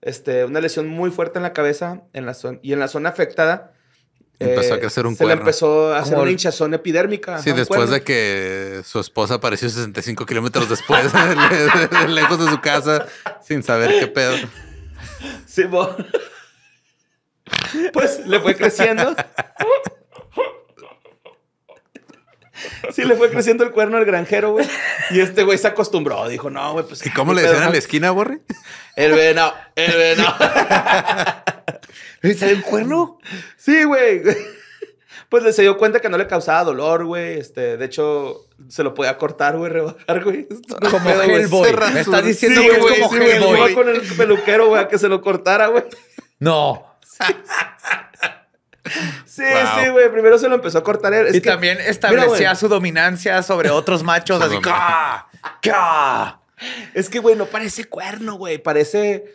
este, una lesión muy fuerte en la cabeza en la y en la zona afectada Empezó a eh, crecer un cuerno. Se le empezó a hacer una hinchazón epidérmica. Sí, después de que su esposa apareció 65 kilómetros después, lejos de su casa, sin saber qué pedo. Sí, bo. pues le fue creciendo. Sí, le fue creciendo el cuerno al granjero, güey. Y este güey se acostumbró. Dijo, no, güey, pues. ¿Y cómo le decían en la esquina, Borre? El venado, el venado. ¿Salió el cuerno? sí, güey. Pues se dio cuenta que no le causaba dolor, güey. Este, de hecho, se lo podía cortar, güey, Como Hellboy. Me está diciendo que es como sí, con el peluquero, güey, que se lo cortara, güey. No. Sí, sí, güey. Primero se lo empezó a cortar. Es y también establecía su dominancia sobre otros machos. así, ¡Ca! ¡Ca! Es que, güey, no parece cuerno, güey. Parece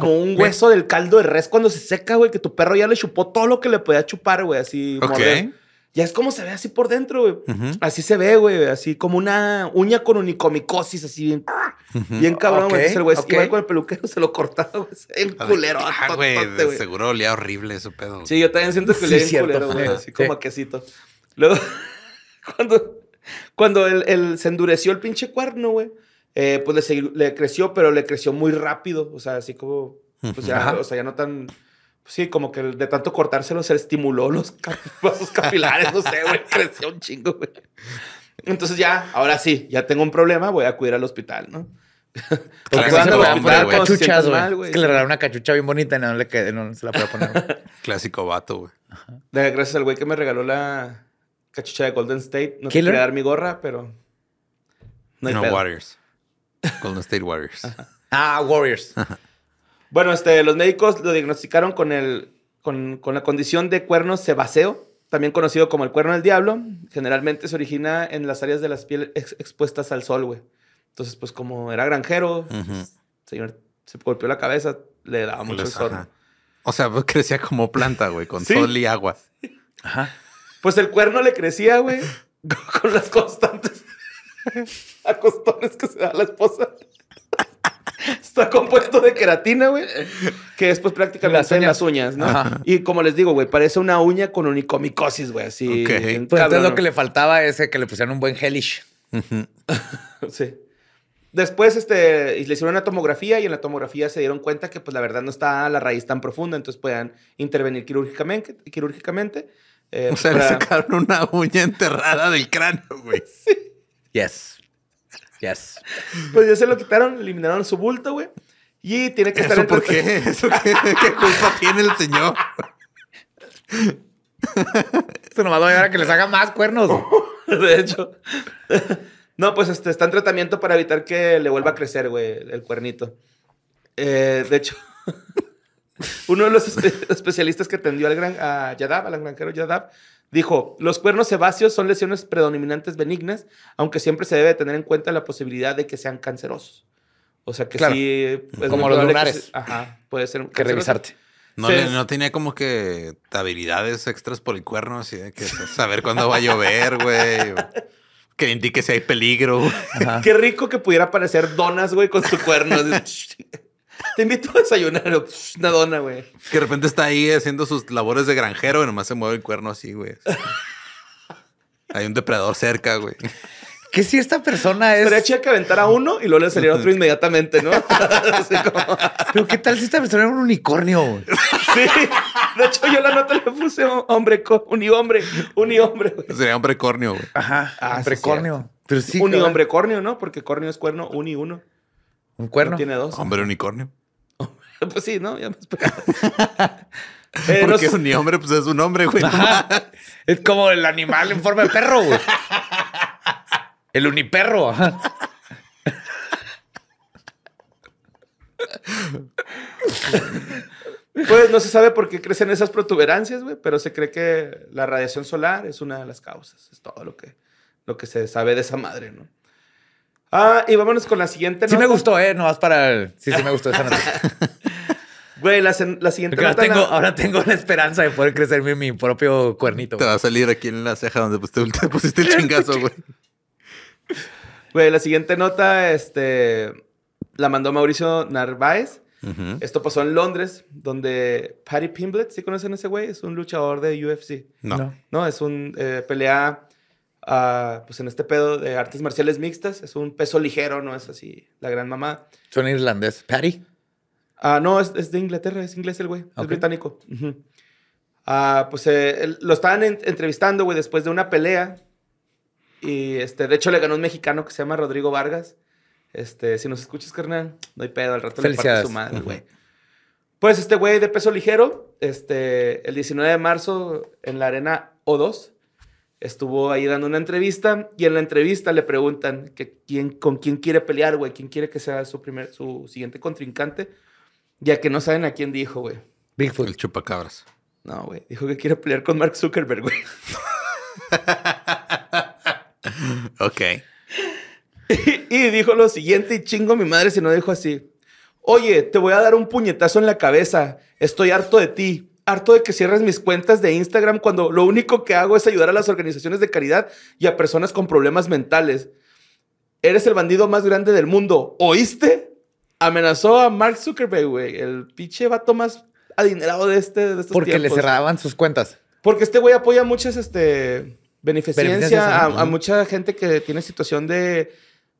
como un hueso del caldo de res cuando se seca, güey, que tu perro ya le chupó todo lo que le podía chupar, güey, así. Ok. Ya es como se ve así por dentro, güey. Así se ve, güey. Así como una uña con unicomicosis, así bien, bien cabrón, güey. Okay. güey con el peluquero se lo cortaba, güey. El culero. Ah, güey. Seguro olía horrible ese pedo. Sí, yo también siento que olía sí, culero, güey. Así como a quesito. Luego, cuando, cuando el, se endureció el pinche cuerno, güey eh, pues le, creció, pero le creció muy rápido. O sea, así como, pues o sea, ya no tan. Pues sí, como que de tanto cortárselo se estimuló los vasos capilares, no sé, güey, creció un chingo, güey. Entonces ya, ahora sí, ya tengo un problema, voy a acudir al hospital, ¿no? Porque cuando voy a poner cachuchas, güey. Es que le regalaron una cachucha bien bonita y no, le quedé, no se la puedo poner. Clásico vato, güey. Gracias al güey que me regaló la cachucha de Golden State. No quiero quería dar mi gorra, pero... No, hay no Warriors. Golden State Warriors. ah, Warriors. bueno, este, los médicos lo diagnosticaron con, el, con, la condición de cuerno sebaceo, también conocido como el cuerno del diablo. Generalmente se origina en las áreas de las pieles expuestas al sol, güey. Entonces, pues como era granjero, pues, señor se golpeó la cabeza, le daba mucho sol. O sea, crecía como planta, güey, con sol y agua. Ajá. Pues el cuerno le crecía, güey, con las constantes a costones que se da la esposa. Está compuesto de queratina, güey. Que después prácticamente las las uñas, ¿no? Y como les digo, güey, parece una uña con unicomicosis, güey. Así. Okay. lo que le faltaba es que le pusieran un buen hellish sí. Después este, le hicieron una tomografía y en la tomografía se dieron cuenta que, pues, la verdad no está la raíz tan profunda, entonces podían intervenir quirúrgicamente. quirúrgicamente eh, o sea, le sacaron una uña enterrada del cráneo, güey. sí. Yes. Yes. Pues ya se lo quitaron, eliminaron su bulto, güey. Y tiene que ¿Eso estar... ¿Por qué? qué? culpa tiene el señor? Esto nomás va a llevar a que les haga más cuernos. de hecho. No, pues este, está en tratamiento para evitar que le vuelva a crecer, güey, el cuernito. Eh, de hecho, uno de los especialistas que atendió al gran, a Yadav al granjero Yadav. Dijo, los cuernos sebáceos son lesiones predominantes benignas, aunque siempre se debe tener en cuenta la posibilidad de que sean cancerosos. O sea que sí... como los lunares. ajá, puede ser... Que revisarte. No, no tenía como que habilidades extras por el cuerno, así de que saber cuándo va a llover, güey. Que indique si hay peligro. Qué rico que pudiera aparecer donas, güey, con su cuerno. Te invito a desayunar, pues, una dona, güey. Que de repente está ahí haciendo sus labores de granjero y nomás se mueve el cuerno así, güey. Hay un depredador cerca, güey. ¿Qué si esta persona es. Sería chida que aventara uno y luego le saliera otro inmediatamente, ¿no? como... Pero qué tal si esta persona era un unicornio, güey. Sí. De hecho, yo la nota le puse hombre, unihombre, unihombre. Güey. Sería hombre cornio, güey. Ajá. hombre ah, ah, cornio. Pero sí. Unihombre cornio, ¿no? Porque cornio es cuerno, y uno. Un cuerno. tiene dos. Hombre unicornio. pues sí, ¿no? Ya me esperaba. Pero un hombre, pues es un hombre, güey. Es como el animal en forma de perro, güey. El uniperro. Pues no se sabe por qué crecen esas protuberancias, güey, pero se cree que la radiación solar es una de las causas. Es todo lo que, lo que se sabe de esa madre, ¿no? Ah, y vámonos con la siguiente. Nota. Sí me gustó, ¿eh? No vas para el... Sí, sí me gustó esa nota. Güey, la, siguiente nota ahora, tengo, la... ahora tengo la esperanza de poder crecer mi propio cuernito. Te va a salir aquí en la ceja donde pues te, pusiste el chingazo, güey. Güey, la siguiente nota este, la mandó Mauricio Narváez. Esto pasó en Londres, donde Patty Pimblett, ¿sí conocen a ese güey? Es un luchador de UFC. No. No, es un eh, pelea pues en este pedo de artes marciales mixtas. Es un peso ligero, no es así la gran mamá. Suena irlandés. ¿Patty? Ah, no, es, de Inglaterra, es inglés el güey, es británico. Ah, pues eh, lo estaban entrevistando, güey, después de una pelea. Y este, de hecho le ganó un mexicano que se llama Rodrigo Vargas. Este, si nos escuchas, carnal, no hay pedo, al rato le parto su madre, güey. Pues este güey de peso ligero, este, el 19 de marzo en la arena O2, estuvo ahí dando una entrevista y en la entrevista le preguntan que quién, con quién quiere pelear, güey, quién quiere que sea su, primer, su siguiente contrincante, ya que no saben a quién dijo, güey. Bigfoot. El chupacabras. No, güey, dijo que quiere pelear con Mark Zuckerberg, güey. ok. Y, y dijo lo siguiente y chingo mi madre si no dijo así. Oye, te voy a dar un puñetazo en la cabeza. Estoy harto de ti harto de que cierres mis cuentas de Instagram cuando lo único que hago es ayudar a las organizaciones de caridad y a personas con problemas mentales. Eres el bandido más grande del mundo. ¿Oíste? Amenazó a Mark Zuckerberg, El pinche vato más adinerado de, este, de Porque le cerraban sus cuentas. Porque este güey apoya muchas este, a, mucha gente que tiene situación de,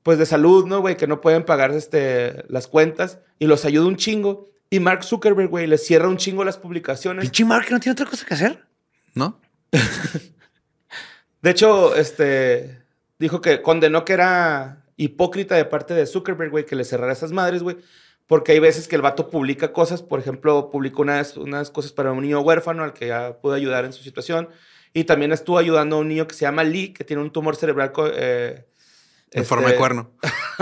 pues, de salud, ¿no, güey? Que no pueden pagar este, las cuentas y los ayuda un chingo. Y Mark Zuckerberg, güey, le cierra un chingo las publicaciones. Pinche Mark no tiene otra cosa que hacer. ¿No? de hecho, este dijo que condenó que era hipócrita de parte de Zuckerberg, güey, que le cerrara esas madres, güey. Porque hay veces que el vato publica cosas, por ejemplo, publicó unas, unas cosas para un niño huérfano al que ya pudo ayudar en su situación. Y también estuvo ayudando a un niño que se llama Lee, que tiene un tumor cerebral. Eh, en forma de este, cuerno.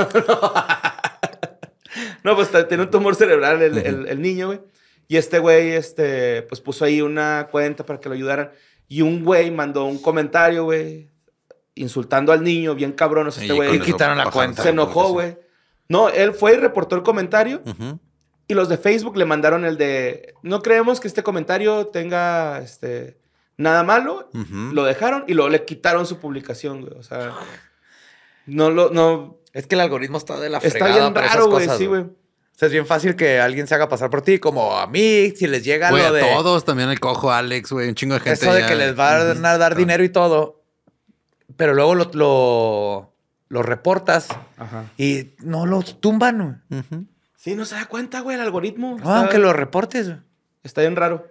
No, pues tenía un tumor cerebral el, niño, güey. Y este güey, este, pues puso ahí una cuenta para que lo ayudaran. Y un güey mandó un comentario, güey, insultando al niño, bien cabronos este güey. Y quitaron la cuenta. Se enojó, güey. No, él fue y reportó el comentario. Y los de Facebook le mandaron el de, no creemos que este comentario tenga este, nada malo. Lo dejaron y lo le quitaron su publicación, güey. O sea, no lo, no, es que el algoritmo está de la fregada Está bien raro, güey, sí, güey. O sea, es bien fácil que alguien se haga pasar por ti, como a mí, si les llega lo de... a todos, también el cojo Alex, güey, un chingo de gente. Eso de que les va a dar, dinero y todo, pero luego lo, reportas Ajá. y no lo tumban, güey. Sí, no se da cuenta, güey, el algoritmo. aunque lo reportes, güey. Está bien raro.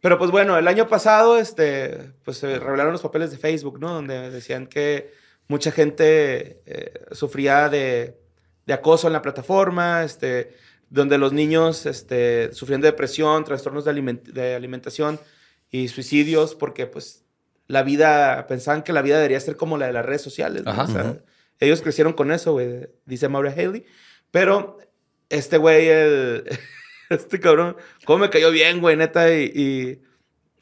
Pero pues bueno, el año pasado, este, pues se revelaron los papeles de Facebook, ¿no? Donde decían que mucha gente eh, sufría de, acoso en la plataforma, este, donde los niños este, sufrían de depresión, trastornos de, alimentación y suicidios, porque pues la vida, pensaban que la vida debería ser como la de las redes sociales. Ellos crecieron con eso, dice Maura Haley. Pero este güey, este cabrón, cómo me cayó bien, güey, neta, y,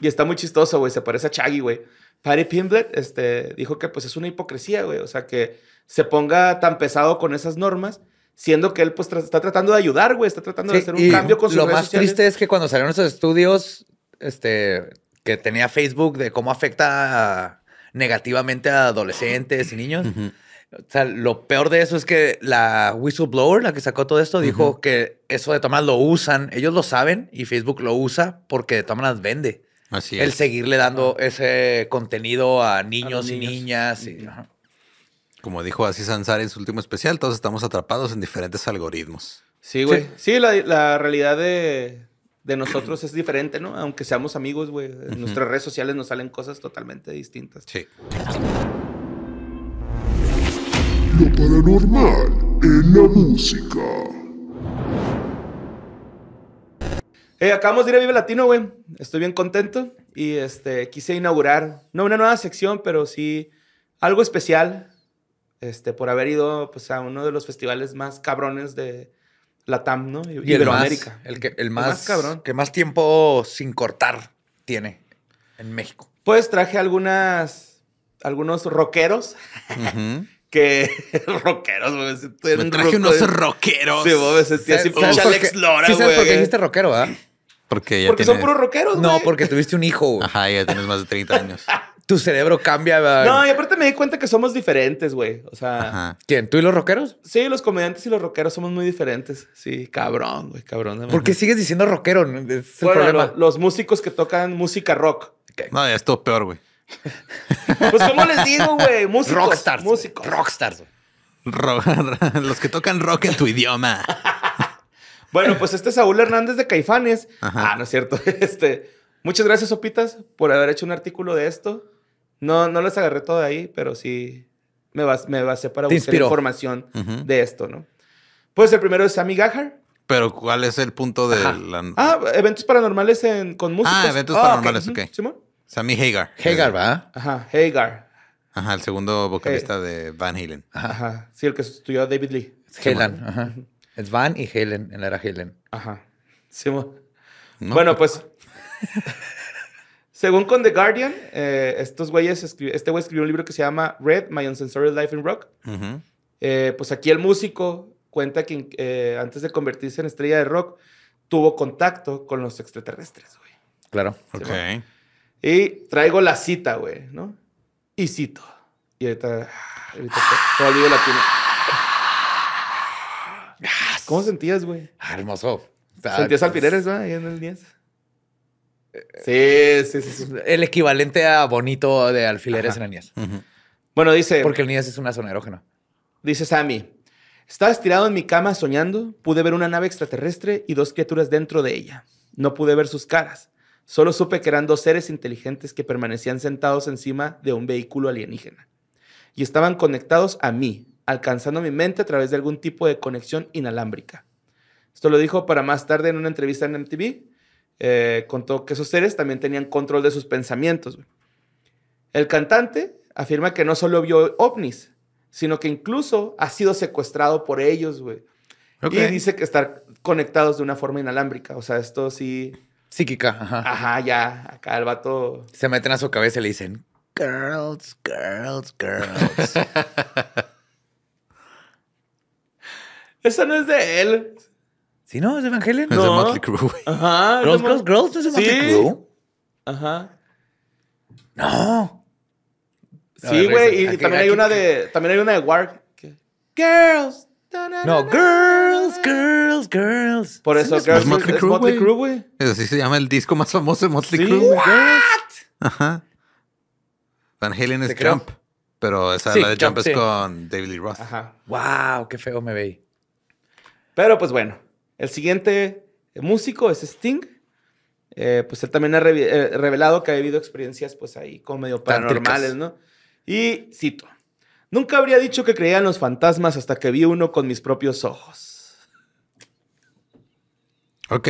está muy chistoso, güey, se parece a Chaggy, güey. Patty Pimblett este, dijo que pues es una hipocresía, güey, o sea, que se ponga tan pesado con esas normas siendo que él pues está tratando de ayudar, güey, está tratando de hacer un cambio con Lo más triste es que cuando salieron esos estudios, este, que tenía Facebook de cómo afecta negativamente a adolescentes y niños. O sea, lo peor de eso es que la whistleblower, la que sacó todo esto, dijo que eso de tomas lo usan, ellos lo saben y Facebook lo usa porque de todas maneras vende el seguirle dando ese contenido a niños, y niñas. Como dijo así Sansar en su último especial, todos estamos atrapados en diferentes algoritmos. Sí, güey. Sí, la, realidad de, nosotros es diferente, ¿no? Aunque seamos amigos, güey. En nuestras redes sociales nos salen cosas totalmente distintas. Sí. Lo paranormal en la música. Eh, acabamos de ir a Vive Latino, güey. Estoy bien contento y este, quise inaugurar, no una nueva sección, pero sí algo especial este, por haber ido pues, a uno de los festivales más cabrones de Latam, ¿no? Y Iberoamérica. El, más, el, que, el más, cabrón. que más tiempo sin cortar tiene en México. Pues traje algunas, algunos rockeros que rockeros, güey. Me traje unos eh. rockeros. Sí, vos me así sabes por qué dijiste rockero, ¿verdad? Ah? Porque son puros rockeros, No, porque tuviste un hijo, Ajá, ya tienes más de 30 años. Tu cerebro cambia. No, y aparte me di cuenta que somos diferentes, güey. O sea, ¿Quién? ¿Tú y los rockeros? sí, los comediantes y los rockeros somos muy diferentes. Sí, cabrón, güey, cabrón. ¿Por qué sigues diciendo rockero? Es el problema. los músicos que tocan música rock. No, ya es todo peor, güey pues, ¿cómo les digo, güey? Músicos. Rockstars. Rockstars. los que tocan rock en tu idioma. bueno, pues este es Saúl Hernández de Caifanes. Ah, no es cierto. Este, muchas gracias, Sopitas, por haber hecho un artículo de esto. No, no les agarré todo ahí, pero sí me, me basé para buscar información de esto, ¿no? Pues el primero es Sammy Gahar. Pero ¿cuál es el punto de la... Ah, eventos paranormales con músicos. Ah, eventos paranormales, ah, ok. ¿Simón? Sammy Hagar. Hagar, ¿va? Ajá, Hagar. Ajá, el segundo vocalista eh, de Van Halen. Ajá. Sí, el que estudió a David Lee. Halen, ajá. Es Van y Helen, en la era Helen. Ajá. bueno, pues-, pues. según con The Guardian, eh, estos güeyes este güey escribió un libro que se llama Red, My Uncensored Life in Rock. Eh, pues aquí el músico cuenta que antes de convertirse en estrella de rock, tuvo contacto con los extraterrestres, güey. Claro. ok. Y traigo la cita, güey, ¿no? Y cito. Y ahorita, ah, ahorita todo la tiene. ¿Cómo sentías, güey? Ah, hermoso. ¿Sentías alfileres, güey, en el 10? Sí, sí, sí, El equivalente a bonito de alfileres en el NIES. Bueno, dice. Porque el NIES es una zona erógena. Dice Sammy. Estaba estirado en mi cama soñando. Pude ver una nave extraterrestre y dos criaturas dentro de ella. No pude ver sus caras. Solo supe que eran dos seres inteligentes que permanecían sentados encima de un vehículo alienígena. Y estaban conectados a mí, alcanzando mi mente a través de algún tipo de conexión inalámbrica. Esto lo dijo para más tarde en una entrevista en MTV. Eh, contó que esos seres también tenían control de sus pensamientos. El cantante afirma que no solo vio ovnis, sino que incluso ha sido secuestrado por ellos, güey. Y dice que estar conectados de una forma inalámbrica. O sea, esto sí Psíquica, ajá. Ajá, ya. Acá el vato. Se meten a su cabeza y le dicen: Girls, girls, girls. Esa no es de él. Sí, no, es de Evangelion. No. Es de Motley Ajá. Girls, Girls, Girls, ¿no es de Motley ¿Sí? Ajá. No. Sí, güey. Y también, hay una de, también hay una de War. Girls, no, Girls, Girls, Girls. Por eso Girls es Motley Crue, güey. Así se llama el disco más famoso de Motley Crue. What? Ajá. Van Halen es Jump. Pero esa la de Jump, es con David Lee Roth. Ajá. Wow, qué feo me veí. Pero pues bueno, el siguiente músico es Sting. Eh, pues él también ha eh, revelado que ha habido experiencias pues ahí como medio paranormales, ¿no? Y cito. Nunca habría dicho que creía en los fantasmas hasta que vi uno con mis propios ojos. Ok.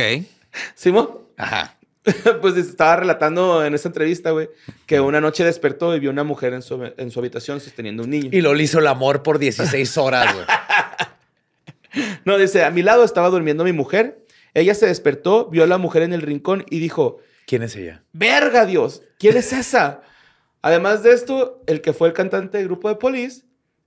¿Simón? Ajá. pues estaba relatando en esa entrevista, güey, que una noche despertó y vio una mujer en su, habitación sosteniendo un niño. Y lo le hizo el amor por 16 horas, güey. no, dice, a mi lado estaba durmiendo mi mujer. Ella se despertó, vio a la mujer en el rincón y dijo... ¿Quién es ella? Verga, Dios. ¿Quién es esa? Además de esto, el que fue el cantante del grupo de Police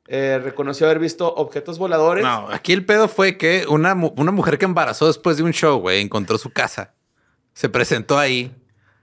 eh, reconoció haber visto objetos voladores. No, aquí el pedo fue que una, una mujer que embarazó después de un show, güey, encontró su casa. Se presentó ahí.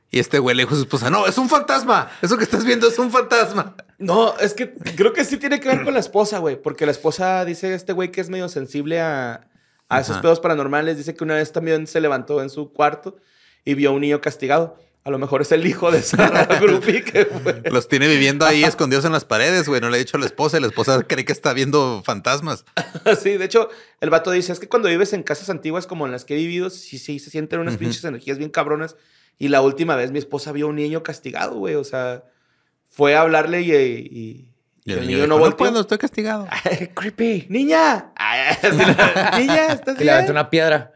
Y este güey le dijo a su esposa, no, es un fantasma. Eso que estás viendo es un fantasma. No, es que creo que sí tiene que ver con la esposa, güey. Porque la esposa dice este güey que es medio sensible a, a esos pedos paranormales. Dice que una vez también se levantó en su cuarto y vio a un niño castigado. A lo mejor es el hijo de Sara Grupi que Los tiene viviendo ahí escondidos en las paredes, güey. No le ha dicho a la esposa. Y La esposa cree que está viendo fantasmas. sí, de hecho, el vato dice, es que cuando vives en casas antiguas como en las que he vivido, sí, sí, se sienten unas pinches energías bien cabronas. Y la última vez mi esposa vio un niño castigado, güey. O sea, fue a hablarle y, el, niño, no dijo, no, no estoy castigado. creepy. Niña. niña, estás bien. Le una piedra.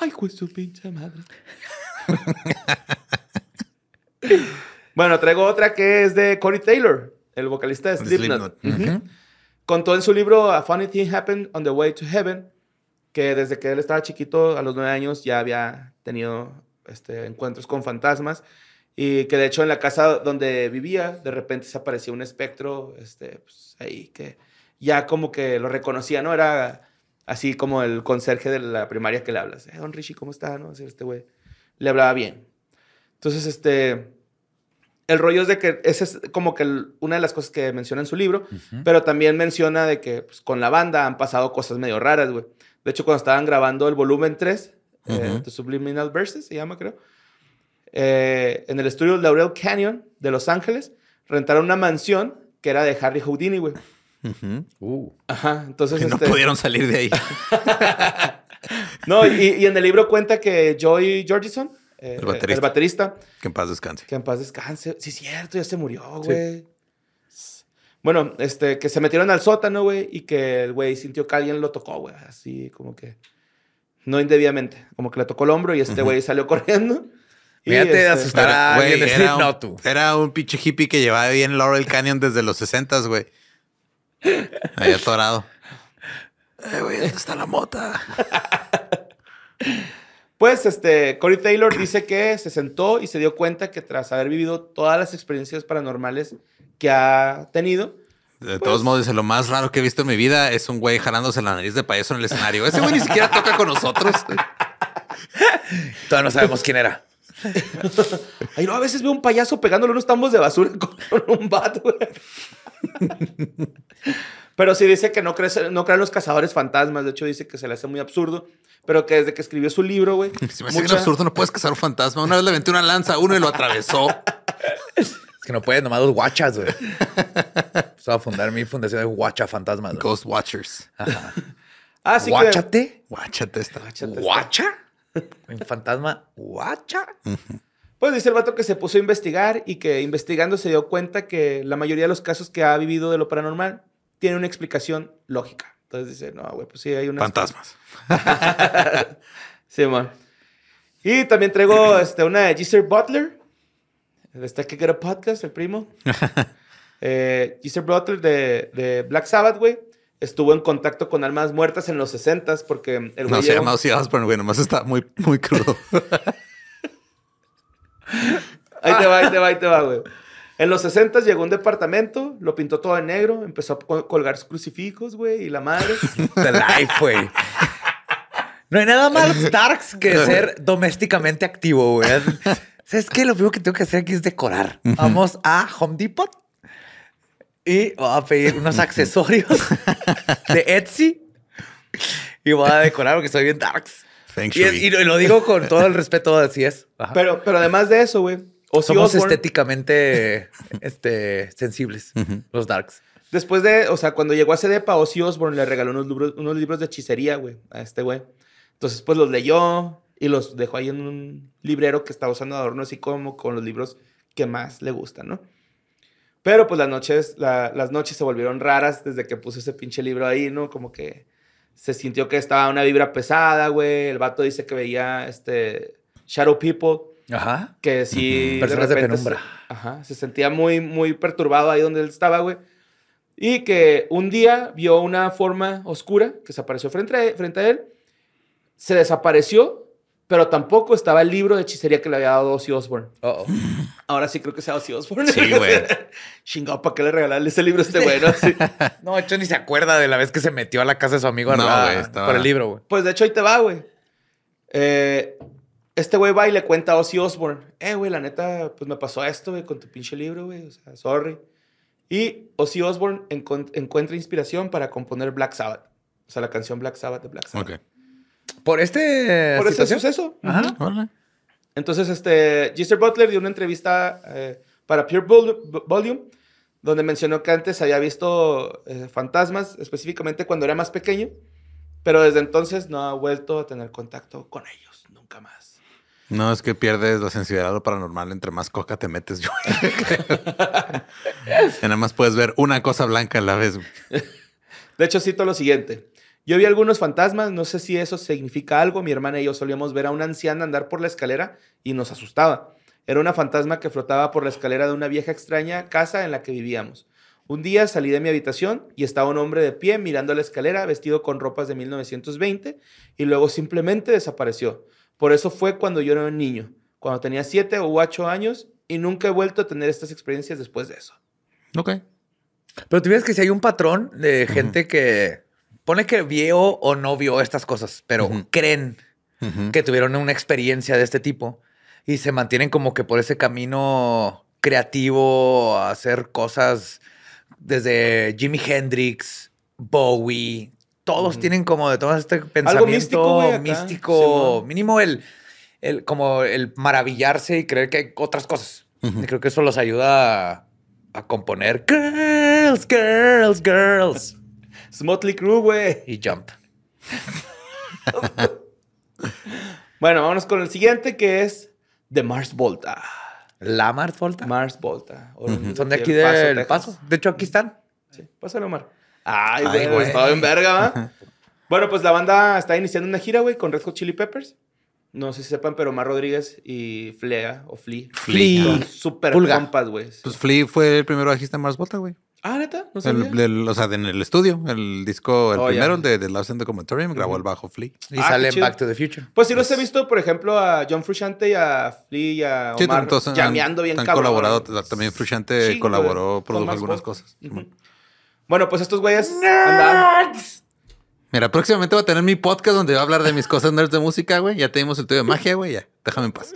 Ay, pues su pinche madre bueno, traigo otra que es de Corey Taylor, el vocalista de Slipknot. Contó en su libro A Funny Thing Happened on the Way to Heaven que desde que él estaba chiquito, a los nueve años, ya había tenido este, encuentros con fantasmas y que de hecho en la casa donde vivía, de repente se apareció un espectro, este, pues, ahí que ya como que lo reconocía, ¿no? Era así como el conserje de la primaria que le hablas. Eh, don Richie, ¿cómo está? ¿No? este güey le hablaba bien. Entonces, este, el rollo es de que esa es como que una de las cosas que menciona en su libro, pero también menciona de que pues, con la banda han pasado cosas medio raras, güey. De hecho, cuando estaban grabando el volumen 3, de eh, The Subliminal Verses, se llama, creo, eh, en el estudio Laurel Canyon de Los Ángeles, rentaron una mansión que era de Harry Houdini, güey. Uh Ajá, entonces... no este pudieron salir de ahí. No, y, en el libro cuenta que Joy Georgeson, eh, el, baterista. Que en paz descanse. Que en paz descanse. Sí, cierto, ya se murió, güey. Bueno, este, que se metieron al sótano, güey, y que el güey sintió que alguien lo tocó, güey. Así como que. No indebidamente. Como que le tocó el hombro y este güey salió corriendo. Fíjate de este, asustar a era un, pinche hippie que llevaba bien Laurel Canyon desde los 60, güey. Ahí atorado. Eh, güey, está la mota? Pues este, Corey Taylor dice que se sentó y se dio cuenta que tras haber vivido todas las experiencias paranormales que ha tenido. De todos pues modos, lo más raro que he visto en mi vida es un güey jalándose la nariz de payaso en el escenario. Ese güey ni siquiera toca con nosotros. Todavía no sabemos quién era. Ay, no, a veces veo un payaso pegándole unos tambos de basura con un bat, güey. Pero sí dice que no cree, no creen los cazadores fantasmas. De hecho, dice que se le hace muy absurdo. Pero que desde que escribió su libro, güey. Si me absurdo, no puedes cazar un fantasma. Una vez le aventé una lanza a uno y lo atravesó. es que no puedes, nomás dos guachas, güey. Empezó a fundar mi fundación de guacha fantasmas. Ghost Watchers. Ajá. Ah, sí Guáchate. Guáchate esta. ¿Guacha? Un fantasma guacha. Pues dice el vato que se puso a investigar y que investigando se dio cuenta que la mayoría de los casos que ha vivido de lo paranormal tiene una explicación lógica. Entonces dice, no, güey, pues sí, hay unas... Fantasmas. sí, man. Y también traigo este, una de Giser Butler. Está que era podcast, el primo. eh, Butler de, de Black Sabbath, güey estuvo en contacto con almas muertas en los 60 s porque el güey. No se llama Ozzy Osbourne, güey, nomás está muy, muy crudo. ahí te va, ahí te va, ahí te va, güey. En los 60 llegó un departamento, lo pintó todo en negro, empezó a colgar sus crucifijos, güey, y la madre. The life, güey. No hay nada más darks que ser domésticamente activo, güey. ¿Sabes qué? Lo único que tengo que hacer aquí es decorar. Vamos a Home Depot y voy a pedir unos accesorios de Etsy y voy a decorar porque soy bien darks. Y, y, lo digo con todo el respeto, así es. Pero, pero además de eso, güey, somos estéticamente este, sensibles, los darks. Después de, o sea, cuando llegó a Cedepa, Ozzy Osbourne le regaló unos libros, unos libros de hechicería, güey, a este güey. Entonces, pues los leyó y los dejó ahí en un librero que estaba usando adornos y como con los libros que más le gustan, ¿no? Pero pues las noches, las noches se volvieron raras desde que puso ese pinche libro ahí, ¿no? Como que se sintió que estaba una vibra pesada, güey. El vato dice que veía, este, Shadow People Ajá. Que sí. de, penumbra. Se, ajá. Se sentía muy, muy perturbado ahí donde él estaba, güey. Y que un día vio una forma oscura que se apareció frente a, frente a él. Se desapareció, pero tampoco estaba el libro de hechicería que le había dado Ozzy Osbourne. -oh. Ahora sí creo que sea Ozzy Osbourne. Sí, güey. Chingado, ¿para qué le regalarle ese libro a este güey? No, hecho, ni se acuerda de la vez que se metió a la casa de su amigo no, güey. por el libro, güey. Pues de hecho, ahí te va, güey. Eh, este güey va y le cuenta a Ozzy Osbourne. Eh, güey, la neta, pues me pasó esto, güey, con tu pinche libro, güey. O sea, sorry. Y Ozzy Osbourne encuentra inspiración para componer Black Sabbath. O sea, la canción Black Sabbath de Black Sabbath. Okay. Por este. Por este suceso. Ajá. Entonces, este. Gister Butler dio una entrevista eh, para Pure Volume, donde mencionó que antes había visto eh, fantasmas, específicamente cuando era más pequeño, pero desde entonces no ha vuelto a tener contacto con ellos, nunca más. No, es que pierdes la sensibilidad a lo paranormal entre más coca te metes. Yo nada más puedes ver una cosa blanca a la vez. De hecho, cito lo siguiente. Yo vi algunos fantasmas, no sé si eso significa algo. Mi hermana y yo solíamos ver a una anciana andar por la escalera y nos asustaba. Era una fantasma que flotaba por la escalera de una vieja extraña casa en la que vivíamos. Un día salí de mi habitación y estaba un hombre de pie mirando la escalera vestido con ropas de 1920 y luego simplemente desapareció. Por eso fue cuando yo era niño, cuando tenía siete u ocho años y nunca he vuelto a tener estas experiencias después de eso. Ok. Pero tú ves que si hay un patrón de gente que pone que vio o no vio estas cosas, pero creen que tuvieron una experiencia de este tipo y se mantienen como que por ese camino creativo, a hacer cosas desde Jimi Hendrix, Bowie, todos tienen como de todo este pensamiento místico, mínimo el, el, como el maravillarse y creer que hay otras cosas. y creo que eso los ayuda a, componer Girls, Girls, Girls. Smotley Crew, güey. Y Jump. bueno, vámonos con el siguiente que es The Mars Volta. ¿La Mars Volta? Mars Volta. Son de aquí del de paso, De hecho, aquí están. Sí, pásalo, mar. Ay, güey, güey. estaba en verga, ¿va? bueno, pues la banda está iniciando una gira, güey, con Red Hot Chili Peppers. No sé si sepan, pero Mar Rodríguez y Flea o Flea. Flea. Son super compas, güey. Pues Flea fue el primer bajista en Mars Volta, güey. Ah, neta, no o sea, en el estudio, el disco, el oh, primero, el de The Last Commentary, grabó el bajo Flea. Y ah, sale en Back to the Future. Pues sí, los he visto, por ejemplo, a John Frusciante y a Flea y a Omar sí, llameando bien han colaborado, también Frusciante colaboró, produjo algunas cosas. Bueno, pues estos güeyes. Mira, próximamente voy a tener mi podcast donde voy a hablar de mis cosas nerds de música, güey. Ya tenemos el tuyo de magia, güey. Ya, déjame en paz.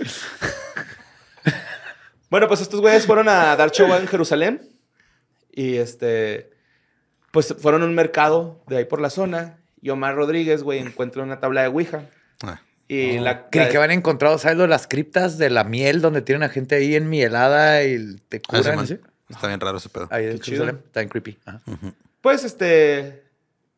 bueno, pues estos güeyes fueron a dar show en Jerusalén. Y este. Pues fueron a un mercado de ahí por la zona. Y Omar Rodríguez, güey, encuentra una tabla de Ouija. Ah. Y en la, Creí que van encontrado, ¿sabes? Lo las criptas de la miel, donde tienen a gente ahí en enmielada y te ah, curan. Está bien raro ese pedo. Ahí en Jerusalén. Está bien creepy. Pues este.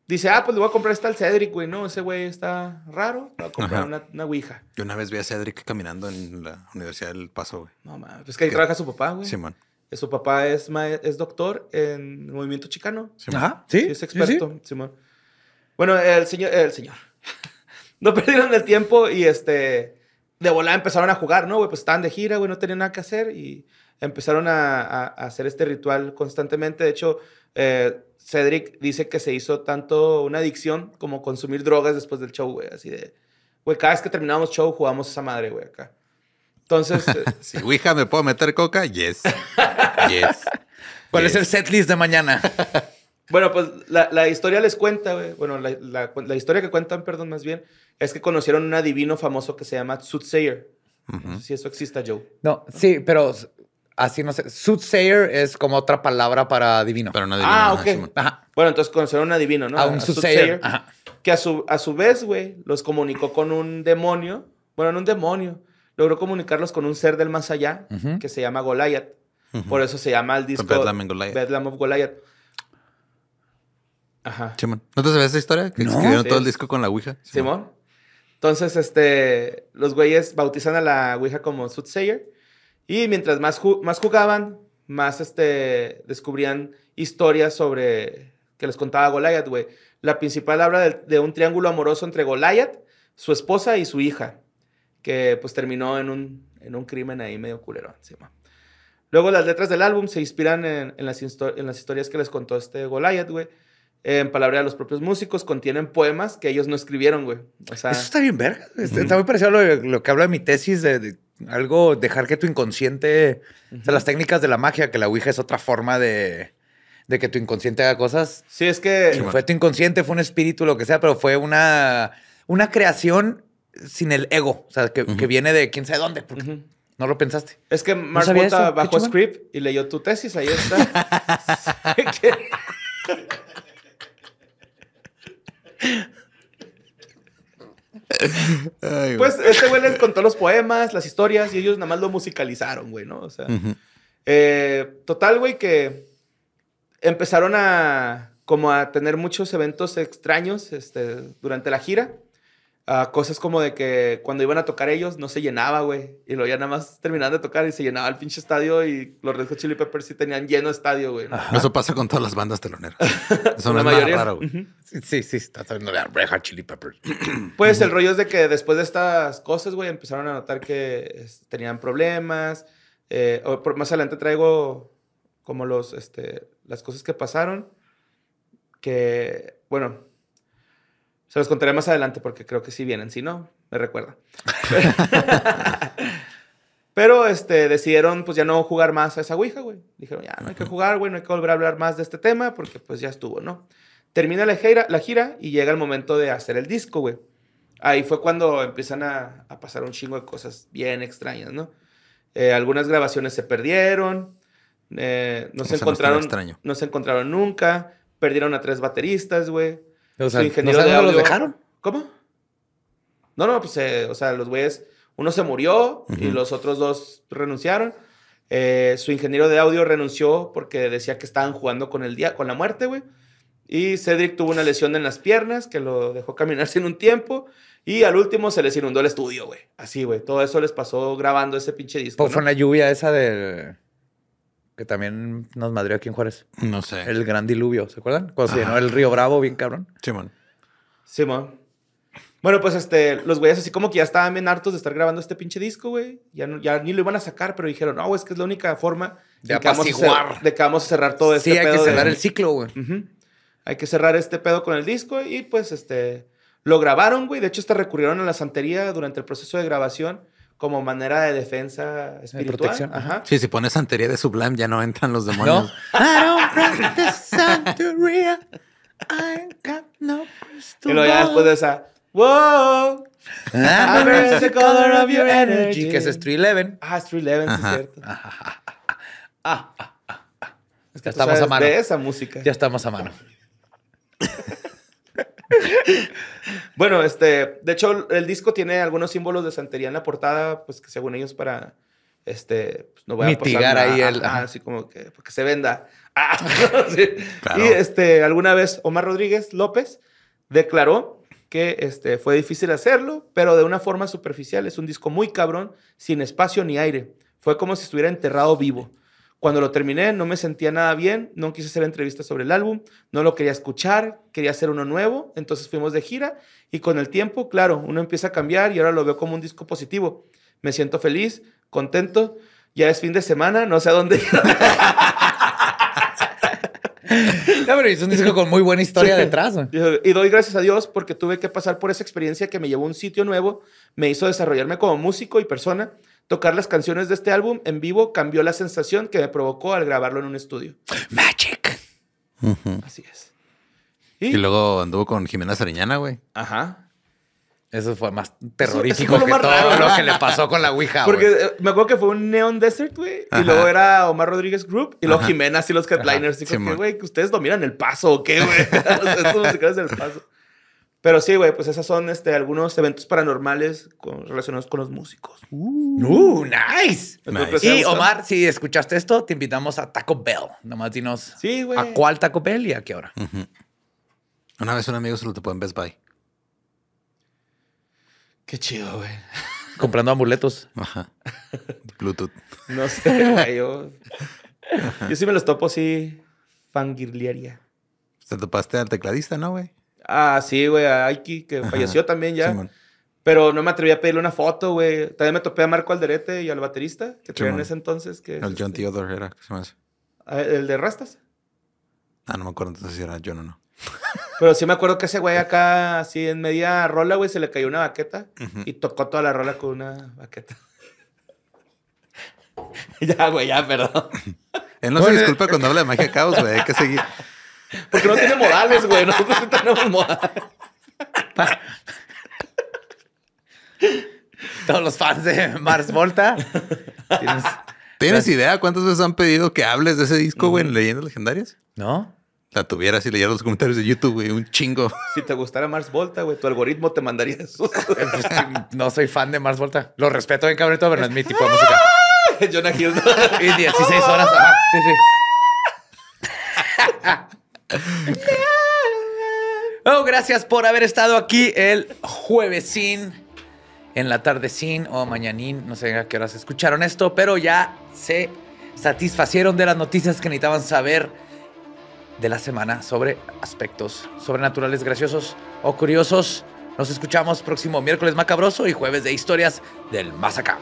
Dice, ah, pues le voy a comprar esta al Cedric, güey. No, ese güey está raro. Le voy a comprar una, una, ouija. Yo una vez vi a Cedric caminando en la Universidad del Paso, güey. No, mames. Es que ahí trabaja su papá, güey. Simón. Eh, su papá es, es doctor en movimiento chicano. Sí, Ajá. ¿Sí? sí. Es experto, Simón. Bueno, el señor. El señor. no perdieron el tiempo y este. De volada empezaron a jugar, ¿no, güey? Pues estaban de gira, güey. No tenían nada que hacer y empezaron a, hacer este ritual constantemente. De hecho, eh, Cedric dice que se hizo tanto una adicción como consumir drogas después del show, güey. Así de, güey, cada vez que terminábamos show jugábamos esa madre, güey, acá. Entonces. Eh, si Ouija me puedo meter coca, yes. yes. ¿Cuál es el setlist de mañana? bueno, pues la, historia les cuenta, güey. Bueno, la, historia que cuentan, perdón, más bien, es que conocieron un adivino famoso que se llama Soothsayer. si eso exista, Joe. No, sí, pero Así no sé. Soothsayer es como otra palabra para divino. Pero no adivino. Ah, ok. Bueno, entonces conocer a un adivino, ¿no? A un soothsayer. Ajá. Que a su, a su vez, güey, los comunicó con un demonio. Bueno, no un demonio. Logró comunicarlos con un ser del más allá que se llama Goliath. Por eso se llama el disco Bedlam, Goliath. of Goliath. Ajá. Simón. ¿No te sabías esa historia? Que escribieron todo el disco con la Ouija. Simón. Entonces, este, los güeyes bautizan a la Ouija como Soothsayer y mientras más, más jugaban, más este, descubrían historias sobre que les contaba Goliath, güey. La principal habla de, un triángulo amoroso entre Goliath, su esposa y su hija, que pues terminó en un, en un crimen ahí medio culero encima. Luego las letras del álbum se inspiran en, las, historias que les contó este Goliath, güey. En palabra de los propios músicos, contienen poemas que ellos no escribieron, güey. Eso está bien verga. Este, está, muy parecido a lo, que habla mi tesis de algo, dejar que tu inconsciente, o sea, las técnicas de la magia, que la Ouija es otra forma de, que tu inconsciente haga cosas. Sí, es que... fue tu inconsciente, fue un espíritu, lo que sea, pero fue una, una creación sin el ego, o sea, que, viene de quién sabe dónde, no lo pensaste. Es que Mark ¿No Bota bajó script y leyó tu tesis, ahí está. pues este güey les contó los poemas, las historias y ellos nada más lo musicalizaron, güey, ¿no? O sea. Eh, total, güey, que empezaron a como a tener muchos eventos extraños este, durante la gira cosas como de que cuando iban a tocar ellos no se llenaba, güey. Y luego ya nada más terminaban de tocar y se llenaba el pinche estadio y los Red Chili Peppers sí tenían lleno estadio, güey. Eso pasa con todas las bandas teloneras. Eso no es mayoría? raro, güey. sí, sí, está saliendo de Red Chili Peppers. pues el rollo es de que después de estas cosas, güey, empezaron a notar que tenían problemas. Eh, más adelante traigo como los, este, las cosas que pasaron. Que, bueno, se los contaré más adelante porque creo que sí vienen. Si no, me recuerda. Pero este, decidieron pues ya no jugar más a esa Ouija, güey. Dijeron, ya no hay que jugar, güey, no hay que volver a hablar más de este tema porque pues ya estuvo, ¿no? Termina la gira, y llega el momento de hacer el disco, güey. Ahí fue cuando empiezan a, pasar un chingo de cosas bien extrañas, ¿no? Eh, algunas grabaciones se perdieron, eh, no, se encontraron, no se encontraron nunca, perdieron a tres bateristas, güey. O ingeniero de audio. los dejaron. ¿Cómo? No, no, pues, eh, o sea, los güeyes, uno se murió y los otros dos renunciaron. Eh, su ingeniero de audio renunció porque decía que estaban jugando con el día, con la muerte, güey. Y Cedric tuvo una lesión en las piernas que lo dejó caminar sin un tiempo. Y al último se les inundó el estudio, güey. Así, güey. Todo eso les pasó grabando ese pinche disco. Pues fue una lluvia esa del que también nos madrió aquí en Juárez. No sé. El gran diluvio, ¿se acuerdan? Cuando se llenó el río Bravo, bien cabrón. Simón. Simón. Bueno, pues este, los güeyes así como que ya estaban bien hartos de estar grabando este pinche disco, güey. Ya, no, ya ni lo iban a sacar, pero dijeron, no, oh, es que es la única forma de, que, vamos de a cerrar todo este pedo. Sí, hay que cerrar el ciclo, güey. Hay que cerrar este pedo con el disco y pues este, lo grabaron, güey. De hecho, hasta recurrieron a la santería durante el proceso de grabación como manera de defensa espiritual. De Ajá. Sí, si pones santería de Sublime ya no entran los demonios. No. I don't the santería. I got no Y luego ya después de esa, wow. Ah, I'm the color of your energy. Que es Street Eleven. Ah, Street Eleven, sí es cierto. Ah ah, ah, ah, ah, es que ya estamos a mano. De esa música. Ya estamos a mano. Bueno, este, de hecho, el disco tiene algunos símbolos de santería en la portada, pues que según ellos para, este, pues, no voy a Mitigar ahí el... Ah, así como que, pues, se venda. Ah, y este, alguna vez Omar Rodríguez López declaró que este, fue difícil hacerlo, pero de una forma superficial. Es un disco muy cabrón, sin espacio ni aire. Fue como si estuviera enterrado vivo. Cuando lo terminé no me sentía nada bien, no quise hacer entrevistas sobre el álbum, no lo quería escuchar, quería hacer uno nuevo, entonces fuimos de gira y con el tiempo, claro, uno empieza a cambiar y ahora lo veo como un disco positivo. Me siento feliz, contento, ya es fin de semana, no sé a dónde. no, pero es un disco con muy buena historia detrás. Y doy gracias a Dios porque tuve que pasar por esa experiencia que me llevó a un sitio nuevo, me hizo desarrollarme como músico y persona Tocar las canciones de este álbum en vivo cambió la sensación que me provocó al grabarlo en un estudio. Magic. Así es. ¿Y? luego anduvo con Jimena Sariñana, güey. Ajá. Eso fue más terrorífico que todo lo que le pasó con la Ouija. Porque eh, me acuerdo que fue un Neon Desert, güey. Y luego era Omar Rodríguez Group. Y luego Jimena y los headliners. Ajá. Y que, güey, que ustedes dominan el paso o qué, güey. Estos musicales el paso. Pero sí, güey, pues esos son este, algunos eventos paranormales relacionados con los músicos. ¡Uh, uh nice! Y pues, Omar, si escuchaste esto, te invitamos a Taco Bell. Nomás dinos a cuál Taco Bell y a qué hora. Una vez un amigo se lo topó en Best Buy. Qué chido, güey. Comprando amuletos. Ajá. Bluetooth. no sé, güey. Yo, yo sí me los topo, sí, Fangirliaria. Te topaste al tecladista, ¿no, güey? Ah, sí, güey, a Aiki, que falleció también ya. pero no me atreví a pedirle una foto, güey. También me topé a Marco Alderete y al baterista, que tenía en ese entonces. Que el John este Theodore era, ¿qué se me hace? Ah, ¿El de Rastas? Ah, no me acuerdo entonces si era John o no. Pero sí me acuerdo que ese güey acá, así en media rola, güey, se le cayó una baqueta y tocó toda la rola con una baqueta. ya, güey, ya, perdón. Él no se disculpa cuando habla de magia caos, güey. Hay que seguir. Porque no tiene morales, güey. Nosotros sí tenemos morales. Todos los fans de Mars Volta. ¿Tienes, idea cuántas veces han pedido que hables de ese disco, güey, en mm. Leyendas Legendarias? No. La tuvieras y leyeras los comentarios de YouTube, güey, un chingo. Si te gustara Mars Volta, güey, tu algoritmo te mandaría eso. Pues, no soy fan de Mars Volta. Lo respeto bien, cabrón, pero no es mi tipo de música. Jonah Hill. Y 16 horas. Ajá. Sí, sí. Oh, gracias por haber estado aquí el juevesín, en la sin o mañanín, no sé a qué horas escucharon esto, pero ya se satisfacieron de las noticias que necesitaban saber de la semana sobre aspectos sobrenaturales graciosos o curiosos. Nos escuchamos próximo miércoles macabroso y jueves de historias del más acá.